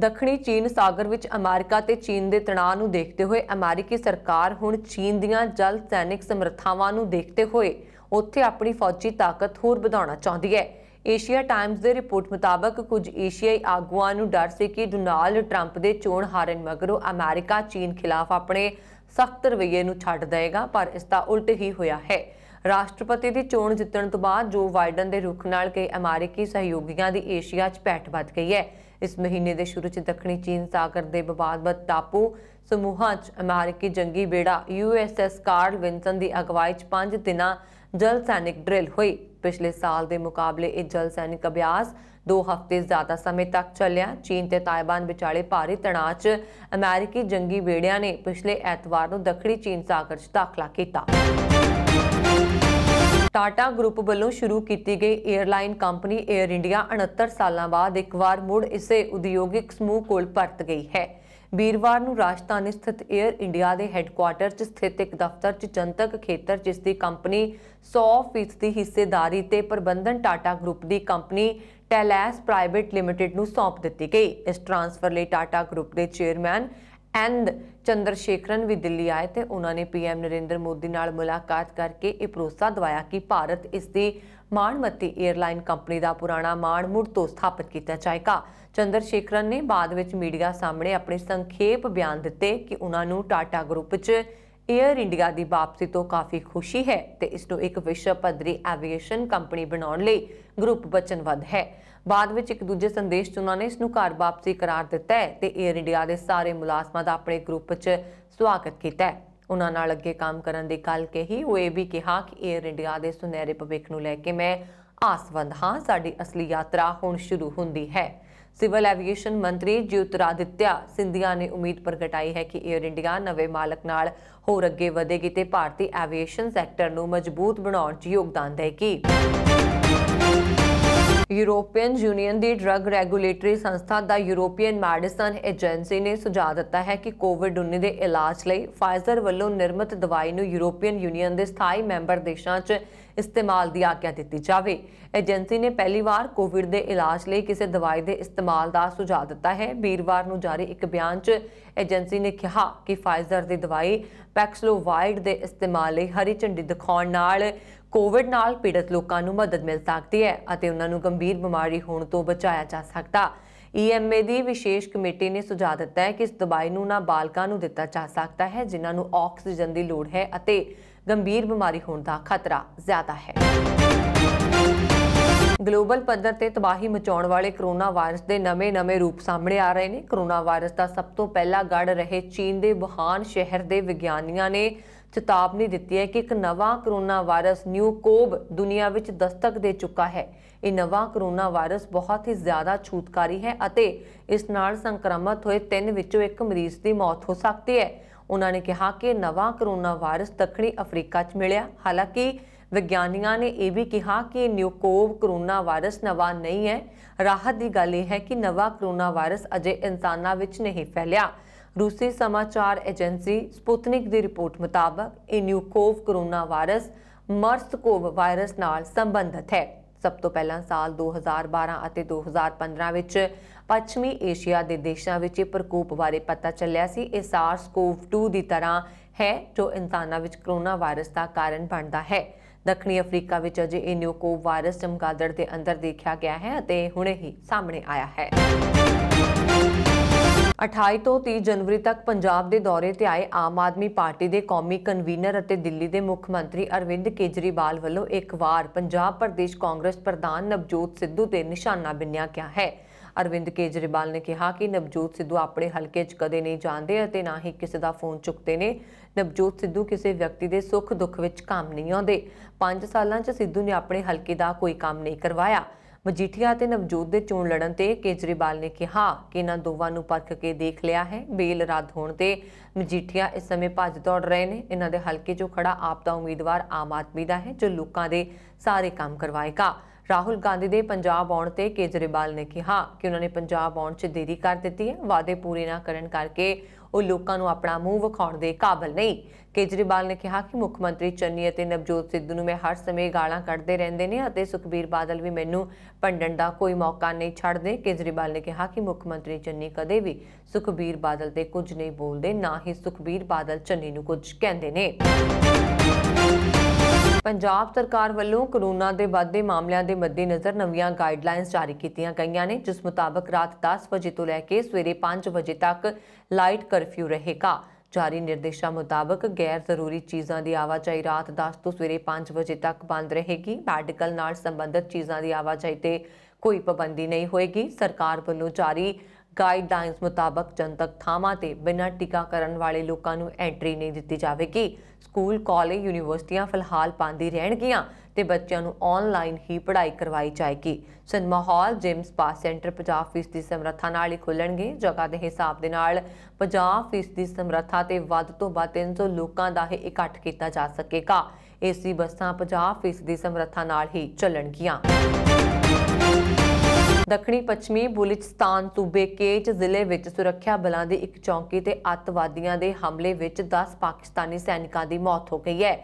Speaker 1: ਦੱਖਣੀ ਚੀਨ ਸਾਗਰ ਵਿੱਚ ਅਮਰੀਕਾ ਤੇ ਚੀਨ ਦੇ ਤਣਾਅ ਨੂੰ ਦੇਖਦੇ ਹੋਏ ਅਮਰੀਕੀ ਸਰਕਾਰ ਹੁਣ ਚੀਨ ਦੀਆਂ ਜਲ ਸੈਨਿਕ ਸਮਰੱਥਾਵਾਂ ਨੂੰ ਦੇਖਦੇ ਹੋਏ ਉੱਥੇ ਆਪਣੀ ਫੌਜੀ ਤਾਕਤ ਹੋਰ ਵਧਾਉਣਾ ਚਾਹੁੰਦੀ ਹੈ ਏਸ਼ੀਆ ਟਾਈਮਜ਼ ਦੇ ਰਿਪੋਰਟ ਮੁਤਾਬਕ ਕੁਝ ਏਸ਼ੀਆਈ ਆਗੂਆਂ ਨੂੰ ਡਰ ਸੀ ਕਿ ਡੋਨਾਲਡ ਟਰੰਪ ਦੇ ਚੋਣ ਹਾਰਨ ਮਗਰੋਂ ਅਮਰੀਕਾ ਚੀਨ ਖਿਲਾਫ ਆਪਣੇ ਸਖਤ ਰਵਈਏ ਨੂੰ ਛੱਡ ਦੇਵੇਗਾ ਪਰ ਇਸ ਦਾ ਉਲਟ ਹੀ ਹੋਇਆ ਹੈ ਰਾਸ਼ਟਰਪਤੀ ਦੀ ਚੋਣ ਜਿੱਤਣ ਤੋਂ ਬਾਅਦ ਜੋ ਵਾਈਡਨ ਦੇ ਰੁਖ ਨਾਲ ਕਈ ਅਮਰੀਕੀ ਸਹਿਯੋਗੀਆਂ ਦੀ ਏਸ਼ੀਆ 'ਚ ਪੈਠ ਵੱਧ ਗਈ ਹੈ ਇਸ ਮਹੀਨੇ ਦੇ ਸ਼ੁਰੂ 'ਚ ਦੱਖਣੀ ਚੀਨ ਸਾਗਰ ਦੇ ਵਿਵਾਦਤ ਟਾਪੂ ਸਮੂਹਾਂ 'ਚ ਅਮਰੀਕੀ ਜੰਗੀ ਬੇੜਾ ਯੂਐਸਐਸ ਕਾਰਲ ਵਿੰਸਨ ਦੀ ਅਗਵਾਈ 'ਚ 5 ਦਿਨਾਂ ਜਲ ਸੈਨਿਕ ਡ੍ਰਿਲ ਹੋਈ ਪਿਛਲੇ ਸਾਲ ਦੇ ਮੁਕਾਬਲੇ ਇਹ ਜਲ ਸੈਨਿਕ ਅਭਿਆਸ 2 ਹਫ਼ਤੇ ਜ਼ਿਆਦਾ ਸਮੇਂ ਤੱਕ ਚੱਲਿਆ ਚੀਨ ਤੇ ਤਾਇਬਾਨ ਵਿਚਾਲੇ ਭਾਰੀ ਤਣਾਅ 'ਚ ਅਮਰੀਕੀ ਜੰਗੀ ਬੇੜਿਆਂ ਨੇ ਪਿਛਲੇ ਐਤਵਾਰ ਨੂੰ ਦੱਖਣੀ ਚੀਨ ਸਾਗਰ 'ਚ ਦਾਖਲਾ ਕੀਤਾ ਟਾਟਾ ਗਰੁੱਪ ਵੱਲੋਂ ਸ਼ੁਰੂ ਕੀਤੀ ਗਈ 에ਅਰਲਾਈਨ ਕੰਪਨੀ 에ਅਰ ਇੰਡੀਆ 69 ਸਾਲਾਂ ਬਾਅਦ ਇੱਕ ਵਾਰ ਮੁੜ ਇਸੇ ਉਦਯੋਗਿਕ ਸਮੂਹ ਕੋਲ ਪਰਤ ਗਈ ਹੈ ਵੀਰਵਾਰ ਨੂੰ ਰਾਜਧਾਨੀ ਸਥਿਤ 에ਅਰ ਇੰਡੀਆ ਦੇ ਹੈੱਡਕੁਆਰਟਰ 'ਚ ਸਥਿਤ ਇੱਕ ਦਫ਼ਤਰ 'ਚ ਜਨਤਕ ਖੇਤਰ ਜਿਸ ਦੀ ਕੰਪਨੀ 100% ਦੀ ਹਿੱਸੇਦਾਰੀ ਤੇ ਪ੍ਰਬੰਧਨ ਟਾਟਾ ਗਰੁੱਪ ਦੀ ਕੰਪਨੀ ਟੈਲੈਸ ਪ੍ਰਾਈਵੇਟ ਲਿਮਟਿਡ ਨੂੰ ਸੌਂਪ ਦਿੱਤੀ ਗਈ ਇਸ ਟ੍ਰਾਂਸਫਰ ਲਈ ਟਾਟਾ ਗਰੁੱਪ ਦੇ ਚੇਅਰਮੈਨ ਐਂਡ ਚੰਦਰ ਸ਼ੇਖਰਨ ਵੀ ਦਿੱਲੀ ਆਏ ਤੇ ਉਹਨਾਂ ਨੇ ਪੀਐਮ ਨਰਿੰਦਰ ਮੋਦੀ ਨਾਲ ਮੁਲਾਕਾਤ ਕਰਕੇ ਇਹ ਭਰੋਸਾ ਦਵਾਇਆ ਕਿ ਭਾਰਤ ਇਸ ਦੀ ਮਾਨਮਤੀ 에ਅਰਲਾਈਨ ਕੰਪਨੀ ਦਾ ਪੁਰਾਣਾ ਮਾਣ ਮੁੜ ਤੋਂ ਸਥਾਪਿਤ ਕੀਤਾ ਜਾਏਗਾ ਚੰਦਰ ਸ਼ੇਖਰਨ ਨੇ ਬਾਅਦ ਵਿੱਚ ਮੀਡੀਆ ਸਾਹਮਣੇ ਆਪਣੇ ਸੰਖੇਪ ਬਿਆਨ ਦਿੱਤੇ ਕਿ ਉਹਨਾਂ ਨੂੰ ਟਾਟਾ ਗਰੁੱਪ ਵਿੱਚ 에ਅਰ ਇੰਡੀਆ ਦੀ ਵਾਪਸੀ ਤੋਂ ਕਾਫੀ ਖੁਸ਼ੀ ਹੈ ਤੇ ਇਸ ਨੂੰ ਇੱਕ ਵਿਸ਼ਵ ਪੱਧਰੀ ਐਵੀਏਸ਼ਨ ਕੰਪਨੀ ਬਣਾਉਣ ਲਈ ਗਰੁੱਪ ਵਚਨਬੱਧ ਹੈ ਬਾਅਦ ਵਿੱਚ ਇੱਕ ਦੂਜੇ ਸੰਦੇਸ਼ 'ਚ ਉਹਨਾਂ ਨੇ ਇਸ ਨੂੰ ਘਰ ਵਾਪਸੀ ਕਰਾਰ ਦਿੱਤਾ ਹੈ ਤੇ 에ਅਰ ਇੰਡੀਆ ਦੇ ਸਾਰੇ ਮੁਲਾਜ਼ਮਾਂ ਦਾ ਆਪਣੇ ਗਰੁੱਪ 'ਚ ਸਵਾਗਤ ਕੀਤਾ ਹੈ ਉਹਨਾਂ ਨਾਲ ਅੱਗੇ ਕੰਮ ਕਰਨ ਦੀ ਗੱਲ ਕਹੀ ਉਹ ਇਹ ਵੀ ਕਿਹਾ ਕਿ 에ਅਰ ਇੰਡੀਆ ਦੇ ਸੁਨਹਿਰੇ ਭਵਿੱਖ ਨੂੰ ਲੈ ਕੇ ਮੈਂ ਆਸਵੰਦ ਹਾਂ ਸਾਡੀ ਅਸਲੀ ਯਾਤਰਾ ਹੁਣ ਸ਼ੁਰੂ ਹੁੰਦੀ ਹੈ ਸਿਵਲ ਐਵੀਏਸ਼ਨ ਮੰਤਰੀ ਜਿਉਤਰਾਦਿੱਤਿਆ ਸਿੰਧੀਆ ਨੇ ਉਮੀਦ ਪ੍ਰਗਟਾਈ ਹੈ ਕਿ 에ਅਰ ਇੰਡੀਆ ਨਵੇਂ ਮਾਲਕ ਨਾਲ ਹੋਰ ਅੱਗੇ ਵਧੇਗੀ ਤੇ ਭਾਰਤੀ ਐਵੀਏਸ਼ਨ ਸੈਕਟਰ ਨੂੰ ਮਜ਼ਬੂਤ ਬਣਾਉਣ 'ਚ ਯੋਗਦਾਨ ਦੇਵੇਗੀ। ਯੂਰੋਪੀਅਨ ਯੂਨੀਅਨ ਦੀ ਡਰੱਗ ਰੈਗੂਲੇਟਰੀ ਸੰਸਥਾ ਦਾ ਯੂਰੋਪੀਅਨ ਮੈਡੀਸਨ ਏਜੰਸੀ ਨੇ ਸੁਝਾਅ ਦਿੱਤਾ ਹੈ ਕਿ ਕੋਵਿਡ-19 ਦੇ ਇਲਾਜ ਲਈ ਫਾਈਜ਼ਰ ਵੱਲੋਂ ਨਿਰਮਿਤ ਦਵਾਈ ਨੂੰ ਯੂਰੋਪੀਅਨ ਯੂਨੀਅਨ ਦੇ ਸਥਾਈ ਮੈਂਬਰ ਦੇਸ਼ਾਂ 'ਚ ਇਸਤੇਮਾਲ ਦੀ ਆਗਿਆ ਦਿੱਤੀ ਜਾਵੇ ਏਜੰਸੀ ਨੇ ਪਹਿਲੀ ਵਾਰ ਕੋਵਿਡ ਦੇ ਇਲਾਜ ਲਈ ਕਿਸੇ ਦਵਾਈ ਦੇ ਇਸਤੇਮਾਲ ਦਾ ਸੁਝਾਅ ਦਿੱਤਾ ਹੈ ਵੀਰਵਾਰ ਨੂੰ ਜਾਰੀ ਇੱਕ ਬਿਆਨ 'ਚ ਏਜੰਸੀ ਨੇ ਕਿਹਾ ਕਿ ਫਾਈਜ਼ਰ ਦੀ ਦਵਾਈ ਪੈਕਸਲੋਵਾਈਡ ਦੇ ਇਸਤੇਮਾਲ ਲਈ ਹਰੀ ਝੰਡੀ ਦਿਖਾਉਣ ਨਾਲ ਕੋਵਿਡ ਨਾਲ ਪੀੜਤ ਲੋਕਾਂ ਨੂੰ ਮਦਦ ਮਿਲ ਸਕਦੀ ਹੈ ਅਤੇ ਉਹਨਾਂ ਨੂੰ ਗੰਭੀਰ ਬਿਮਾਰੀ ਹੋਣ ਤੋਂ ਬਚਾਇਆ ਜਾ ਸਕਦਾ ਈਐਮਏ ਦੀ ਵਿਸ਼ੇਸ਼ ਕਮੇਟੀ ਨੇ ਸੁਝਾਅ ਦਿੱਤਾ ਹੈ ਕਿ ਇਸ ਦਵਾਈ ਨੂੰ ਨਾ ਬਾਲਕਾਂ ਨੂੰ ਦਿੱਤਾ ਜਾ ਸਕਦਾ ਹੈ ਜਿਨ੍ਹਾਂ ਨੂੰ ਆਕਸੀਜਨ ਦੀ ਲੋੜ ਹੈ ਅਤੇ ਗੰਭੀਰ ਬਿਮਾਰੀ ਹੋਣ ਦਾ ਖਤਰਾ ਜ਼ਿਆਦਾ ਹੈ ਗਲੋਬਲ ਪੱਧਰ ਤੇ ਤਬਾਹੀ ਮਚਾਉਣ ਵਾਲੇ ਕਰੋਨਾ ਵਾਇਰਸ ਦੇ ਨਵੇਂ-ਨਵੇਂ ਰੂਪ ਸਾਹਮਣੇ ਆ ਰਹੇ ਨੇ ਕਰੋਨਾ ਵਾਇਰਸ ਦਾ ਸਭ ਤੋਂ ਪਹਿਲਾ ਗੜ ਰਹੇ ਚੀਨ ਦੇ ਵੁਹਾਨ ਸ਼ਹਿਰ ਦੇ ਵਿਗਿਆਨੀਆਂ ਨੇ ਚੇਤਾਵਨੀ ਦਿੱਤੀ ਹੈ ਕਿ ਇੱਕ ਨਵਾਂ ਕਰੋਨਾ ਵਾਇਰਸ ਨਿਊ ਕੋਬ ਦੁਨੀਆ ਵਿੱਚ ਦਸਤਕ ਦੇ ਚੁੱਕਾ ਹੈ ਇਹ ਨਵਾਂ ਕਰੋਨਾ ਵਾਇਰਸ ਬਹੁਤ ਹੀ ਜ਼ਿਆਦਾ ਛੂਤਕਾਰੀ ਹੈ ਅਤੇ ਇਸ ਨਾਲ ਸੰਕਰਮਿਤ ਹੋਏ ਤਿੰਨ ਵਿੱਚੋਂ ਇੱਕ ਮਰੀਜ਼ ਦੀ ਮੌਤ ਹੋ ਸਕਦੀ ਹੈ ਉਹਨਾਂ ਨੇ ਕਿਹਾ ਕਿ ਨਵਾਂ ਕਰੋਨਾ ਵਾਇਰਸ ਦੱਖਣੀ ਅਫਰੀਕਾ 'ਚ ਮਿਲਿਆ ਹਾਲਾਂਕਿ ਵਿਗਿਆਨੀਆਂ ਨੇ ਇਹ ਵੀ ਕਿਹਾ ਕਿ ਨਿਊਕੋਵ ਕਰੋਨਾ ਵਾਇਰਸ ਨਵਾਂ ਨਹੀਂ ਹੈ ਰਾਹਤ ਦੀ ਗੱਲ ਇਹ ਹੈ ਕਿ ਨਵਾਂ ਕਰੋਨਾ ਵਾਇਰਸ ਅਜੇ ਇਨਸਾਨਾਂ ਵਿੱਚ ਨਹੀਂ ਫੈਲਿਆ ਰੂਸੀ ਸਮਾਚਾਰ ਏਜੰਸੀ ਸਪੁਤਨਿਕ ਦੀ ਰਿਪੋਰਟ ਮੁਤਾਬਕ ਇਹ NeoCoV corona virus MERSCoV virus ਨਾਲ ਸੰਬੰਧਿਤ ਹੈ ਸਭ ਤੋਂ ਪਹਿਲਾਂ ਸਾਲ 2012 ਅਤੇ 2015 ਵਿੱਚ ਪੱਛਮੀ ਏਸ਼ੀਆ ਦੇ ਦੇਸ਼ਾਂ ਵਿੱਚ ਇਹ ਪ੍ਰਕੋਪ ਬਾਰੇ ਪਤਾ ਚੱਲਿਆ ਸੀ ਇਹ SARS-CoV-2 ਦੀ ਤਰ੍ਹਾਂ ਹੈ ਜੋ ਇਨਸਾਨਾਂ ਵਿੱਚ ਕੋਰੋਨਾ ਵਾਇਰਸ ਦਾ ਕਾਰਨ ਬਣਦਾ ਹੈ ਦੱਖਣੀ ਅਫਰੀਕਾ ਵਿੱਚ ਅਜੇ ਇਹ ਨਿਊਕੋਵ ਵਾਇਰਸ ਚਮਗਾਦੜ ਦੇ ਅੰਦਰ ਦੇਖਿਆ ਗਿਆ ਹੈ ਅਤੇ ਹੁਣੇ ਹੀ ਸਾਹਮਣੇ ਆਇਆ ਹੈ 28 ਤੋਂ 30 ਜਨਵਰੀ ਤੱਕ ਪੰਜਾਬ ਦੇ ਦੌਰੇ ਤੇ ਆਏ ਆਮ ਆਦਮੀ ਪਾਰਟੀ ਦੇ ਕੌਮੀ ਕਨਵੀਨਰ ਅਤੇ ਦਿੱਲੀ ਦੇ ਮੁੱਖ ਮੰਤਰੀ ਅਰਵਿੰਦ ਕੇਜਰੀਵਾਲ ਵੱਲੋਂ ਇੱਕ ਵਾਰ ਪੰਜਾਬ ਪ੍ਰਦੇਸ਼ ਕਾਂਗਰਸ ਪ੍ਰਧਾਨ ਨਵਜੋਤ ਸਿੱਧੂ ਤੇ ਨਿਸ਼ਾਨਾ ਬਿੰਨਿਆ ਗਿਆ ਹੈ ਅਰਵਿੰਦ ਕੇਜਰੀਵਾਲ ਨੇ ਕਿਹਾ ਕਿ ਨਵਜੋਤ ਸਿੱਧੂ ਆਪਣੇ ਹਲਕੇ 'ਚ ਕਦੇ ਨਹੀਂ ਜਾਂਦੇ ਅਤੇ ਨਾ ਹੀ ਕਿਸੇ ਦਾ ਫੋਨ ਚੁੱਕਦੇ ਨੇ ਨਵਜੋਤ ਸਿੱਧੂ ਕਿਸੇ ਵਿਅਕਤੀ ਦੇ ਸੁੱਖ ਦੁੱਖ ਵਿੱਚ ਕੰਮ ਨਹੀਂ ਆਉਂਦੇ 5 ਸਾਲਾਂ 'ਚ ਸਿੱਧੂ ਨੇ ਆਪਣੇ ਹਲਕੇ ਦਾ ਕੋਈ ਕੰਮ ਨਹੀਂ ਕਰਵਾਇਆ ਮਜੀਠੀਆ ਅਤੇ ਨਵਜੋਤ ਦੇ ਚੋਣ ਲੜਨ ਤੇ ਕੇਜਰੀਵਾਲ ਨੇ ਕਿਹਾ ਕਿ ਇਹਨਾਂ ਦੋਵਾਂ ਨੂੰ ਪਰਖ ਕੇ ਦੇਖ ਲਿਆ ਹੈ ਬੇਲ ਰੱਦ ਹੋਣ ਤੇ ਮਜੀਠੀਆ ਇਸ ਸਮੇਂ ਭੱਜ ਦੌੜ ਰਹੇ ਨੇ ਇਹਨਾਂ ਦੇ ਹਲਕੇ 'ਚੋਂ ਖੜਾ ਆਪ ਦਾ ਉਮੀਦਵਾਰ ਆਮ ਆਦਮੀ ਦਾ ਹੈ ਜੋ ਲੋਕਾਂ ਦੇ ਸਾਰੇ ਕੰਮ ਕਰਵਾਏਗਾ ਰਾਹੁਲ ਗਾਂਧੀ ਦੇ ਪੰਜਾਬ ਆਉਣ ਤੇ ਕੇਜਰੀਵਾਲ ਨੇ ਕਿਹਾ ਕਿ ਉਹਨਾਂ ਨੇ ਪੰਜਾਬ ਆਉਣ 'ਚ ਦੇਰੀ ਕਰ ਦਿੱਤੀ ਹੈ ਵਾਅਦੇ ਪੂਰੇ ਨਾ ਕਰਨ ਕਰਕੇ ਉਹ ਲੋਕਾਂ ਨੂੰ ਆਪਣਾ ਮੂੰਹ ਵਿਖਾਉਣ ਦੇ ਕਾਬਿਲ ਨਹੀਂ ਕੇਜਰੀਵਾਲ ਨੇ ਕਿਹਾ ਕਿ ਮੁੱਖ ਮੰਤਰੀ ਚੰਨੀ ਅਤੇ ਨਵਜੋਤ ਸਿੱਧੂ ਨੂੰ ਮੈਂ ਹਰ ਸਮੇਂ ਗਾਲਾਂ ਕੱਢਦੇ ਰਹਿੰਦੇ ਨੇ ਅਤੇ ਸੁਖਬੀਰ ਬਾਦਲ ਵੀ ਮੈਨੂੰ ਪੰਡਣ ਦਾ ਕੋਈ ਮੌਕਾ ਨਹੀਂ ਛੱਡਦੇ ਕੇਜਰੀਵਾਲ ਨੇ ਕਿਹਾ ਕਿ ਮੁੱਖ ਮੰਤਰੀ ਚੰਨੀ ਕਦੇ ਵੀ ਸੁਖਬੀਰ ਬਾਦਲ ਤੇ ਕੁਝ ਨਹੀਂ ਬੋਲਦੇ ਨਾ ਹੀ ਸੁਖਬੀਰ ਬਾਦਲ ਚੰਨੀ ਨੂੰ ਕੁਝ ਕਹਿੰਦੇ ਨੇ ਪੰਜਾਬ ਸਰਕਾਰ ਵੱਲੋਂ ਕਰੋਨਾ ਦੇ ਵਾਧੇ ਮਾਮਲਿਆਂ ਦੇ ਮੱਦੇਨਜ਼ਰ ਨਵੀਆਂ ਗਾਈਡਲਾਈਨਸ ਜਾਰੀ ਕੀਤੀਆਂ ਗਈਆਂ ਨੇ ਜਿਸ ਮੁਤਾਬਕ ਰਾਤ 10 ਵਜੇ ਤੋਂ ਲੈ ਕੇ ਸਵੇਰੇ 5 ਵਜੇ ਤੱਕ ਲਾਈਟ ਕਰਫਿਊ ਰਹੇਗਾ ਜਾਰੀ ਨਿਰਦੇਸ਼ਾਂ ਮੁਤਾਬਕ ਗੈਰ ਜ਼ਰੂਰੀ ਚੀਜ਼ਾਂ ਦੀ ਆਵਾਜਾਈ ਰਾਤ 10 ਤੋਂ ਸਵੇਰੇ 5 ਵਜੇ ਤੱਕ ਬੰਦ ਰਹੇਗੀ ਮੈਡੀਕਲ ਨਾਲ ਸੰਬੰਧਿਤ ਚੀਜ਼ਾਂ ਦੀ ਆਵਾਜਾਈ ਤੇ ਕੋਈ ਪਾਬੰਦੀ ਨਹੀਂ ਹੋਏਗੀ ਸਰਕਾਰ ਵੱਲੋਂ ਜਾਰੀ ਗਾਈਡਲਾਈਨਸ ਮੁਤਾਬਕ ਜਨਤਕ ਥਾਵਾਂ ਤੇ ਬਿਨਾਂ ਕਰਨ ਵਾਲੇ ਲੋਕਾਂ ਨੂੰ ਐਂਟਰੀ ਨਹੀਂ ਦਿੱਤੀ ਜਾਵੇਗੀ ਸਕੂਲ ਕਾਲਜ ਯੂਨੀਵਰਸਿਟੀਆਂ ਫਿਲਹਾਲ ਪਾਂਦੀ ਰਹਿਣਗੀਆਂ ਤੇ ਬੱਚਿਆਂ ਨੂੰ ਆਨਲਾਈਨ ਹੀ ਪੜ੍ਹਾਈ ਕਰਵਾਈ ਜਾਏਗੀ cinema hall gym spa centre 50% ਦੀ ਸਮਰੱਥਾ ਨਾਲ ਹੀ ਖੁੱਲਣਗੇ ਜਗ੍ਹਾ ਦੇ ਹਿਸਾਬ ਦੇ ਨਾਲ 50% ਦੀ ਸਮਰੱਥਾ ਤੇ ਵੱਧ ਤੋਂ ਵੱਧ 300 ਲੋਕਾਂ ਦਾ ਹੀ ਇਕੱਠ ਕੀਤਾ ਜਾ ਸਕੇਗਾ ਏਸੀ ਬੱਸਾਂ 50% ਦੀ ਸਮਰੱਥਾ ਨਾਲ ਹੀ ਚੱਲਣਗੀਆਂ ਦੱਖਣੀ ਪੱਛਮੀ ਬੁਲਿਚਸਤਾਨ ਸੂਬੇ ਕੇਚ ਜ਼ਿਲ੍ਹੇ ਵਿੱਚ ਸੁਰੱਖਿਆ ਬਲਾਂ ਦੀ ਇੱਕ ਚੌਂਕੀ ਤੇ ਅੱਤਵਾਦੀਆਂ ਦੇ ਹਮਲੇ ਵਿੱਚ 10 ਪਾਕਿਸਤਾਨੀ ਸੈਨਿਕਾਂ ਦੀ ਮੌਤ ਹੋ ਗਈ ਹੈ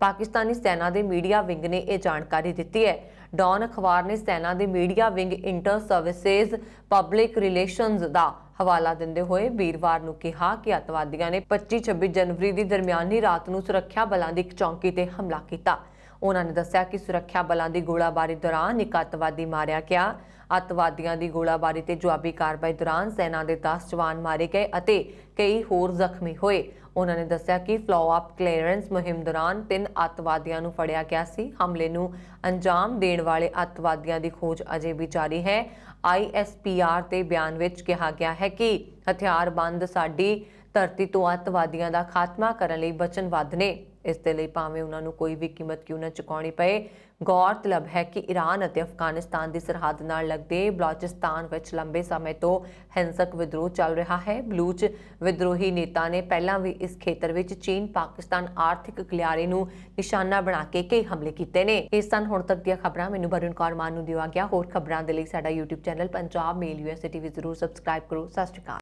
Speaker 1: ਪਾਕਿਸਤਾਨੀ ਸੈਨਾ ਦੇ ਮੀਡੀਆ ਵਿੰਗ ਨੇ ਇਹ ਜਾਣਕਾਰੀ ਦਿੱਤੀ ਹੈ ਡੌਨ ਅਖਬਾਰ ਨੇ ਸੈਨਾ ਦੇ media wing inter services public relations ਦਾ ਹਵਾਲਾ ਦਿੰਦੇ ਹੋਏ ਵੀਰਵਾਰ ਨੂੰ ਕਿਹਾ ਕਿ ਅੱਤਵਾਦੀਆਂ ਨੇ 25-26 ਜਨਵਰੀ ਦੀ ਦਰਮਿਆਨੀ ਰਾਤ ਨੂੰ ਸੁਰੱਖਿਆ ਬਲਾਂ ਦੀ ਇੱਕ ਚੌਂਕੀ ਤੇ ਹਮਲਾ ਕੀਤਾ ਉਹਨਾਂ ਨੇ ਦੱਸਿਆ ਕਿ ਸੁਰੱਖਿਆ ਬਲਾਂ ਦੀ ਗੋਲਾਬਾਰੀ ਦੌਰਾਨ ਇੱਕ ਅੱਤਵਾਦੀ ਮਾਰਿਆ ਗਿਆ ਅਤਵਾਦੀਆਂ ਦੀ ਗੋਲਾਬਾਰੀ ਤੇ ਜਵਾਬੀ ਕਾਰਵਾਈ ਦੌਰਾਨ ਸੈਨਾ ਦੇ 10 ਜਵਾਨ ਮਾਰੇ ਗਏ ਅਤੇ ਕਈ ਹੋਰ ਜ਼ਖਮੀ ਹੋਏ ਉਹਨਾਂ ਨੇ ਦੱਸਿਆ ਕਿ ਫਲੋ ਅਪ ਕਲੀਅਰੈਂਸ ਮੁਹਿੰਮ ਦੌਰਾਨ ਤਿੰਨ ਅਤਵਾਦੀਆਂ ਨੂੰ ਫੜਿਆ ਗਿਆ ਸੀ ਹਮਲੇ ਨੂੰ ਅੰਜਾਮ ਦੇਣ ਵਾਲੇ ਅਤਵਾਦੀਆਂ ਦੀ ਖੋਜ ਅਜੇ ਵੀ ਜਾਰੀ ਹੈ ਆਈਐਸਪੀਆਰ ਦੇ ਬਿਆਨ ਵਿੱਚ ਕਿਹਾ ਗਿਆ ਹੈ ਕਿ ਹਥਿਆਰਬੰਦ ਸਾਡੀ ਧਰਤੀ ਤੋਂ ਅਤਵਾਦੀਆਂ ਦਾ ਖਾਤਮਾ ਕਰਨ ਲਈ ਵਚਨਬੱਧ ਨੇ ਇਸ ਦੇ ਲਈ ਭਾਵੇਂ ਉਹਨਾਂ ਨੂੰ ਕੋਈ ਵੀ ਕੀਮਤ ਕਿਉਂ ਨਾ ਚੁਕਾਉਣੀ ਪਏ ਗੌਰਤਲਬ ਹੈ ਕਿ ਈਰਾਨ ਅਤੇ ਅਫਗਾਨਿਸਤਾਨ ਦੀ ਸਰਹੱਦ ਨਾਲ ਲੱਗਦੇ ਬਲੋਚਿਸਤਾਨ ਵਿੱਚ ਲੰਬੇ ਸਮੇਂ ਤੋਂ ਹਿੰਸਕ ਵਿਦਰੋਹ ਚੱਲ ਰਿਹਾ ਹੈ ਬਲੂਚ ਵਿਦਰੋਹੀ ਨੇਤਾ ਨੇ ਪਹਿਲਾਂ ਵੀ ਇਸ ਖੇਤਰ ਵਿੱਚ ਚੀਨ ਪਾਕਿਸਤਾਨ ਆਰਥਿਕ ਗਲਿਆਰੇ ਨੂੰ ਨਿਸ਼ਾਨਾ ਬਣਾ ਕੇ ਕਈ ਹਮਲੇ ਕੀਤੇ ਨੇ ਇਸ ਸਨ ਹੁਣ ਤੱਕ ਦੀਆਂ ਖਬਰਾਂ ਮੈਨੂੰ ਬਰੁਣ ਕੌਰ ਮਾਨ ਨੂੰ ਦਿਵਾ ਗਿਆ ਹੋਰ ਖਬਰਾਂ ਦੇ ਲਈ ਸਾਡਾ YouTube channel Punjab Mail USA ਵੀ ਜ਼ਰੂਰ ਸਬਸਕ੍ਰਾਈਬ ਕਰੋ ਸਤਿ ਸ਼੍ਰੀ ਅਕਾਲ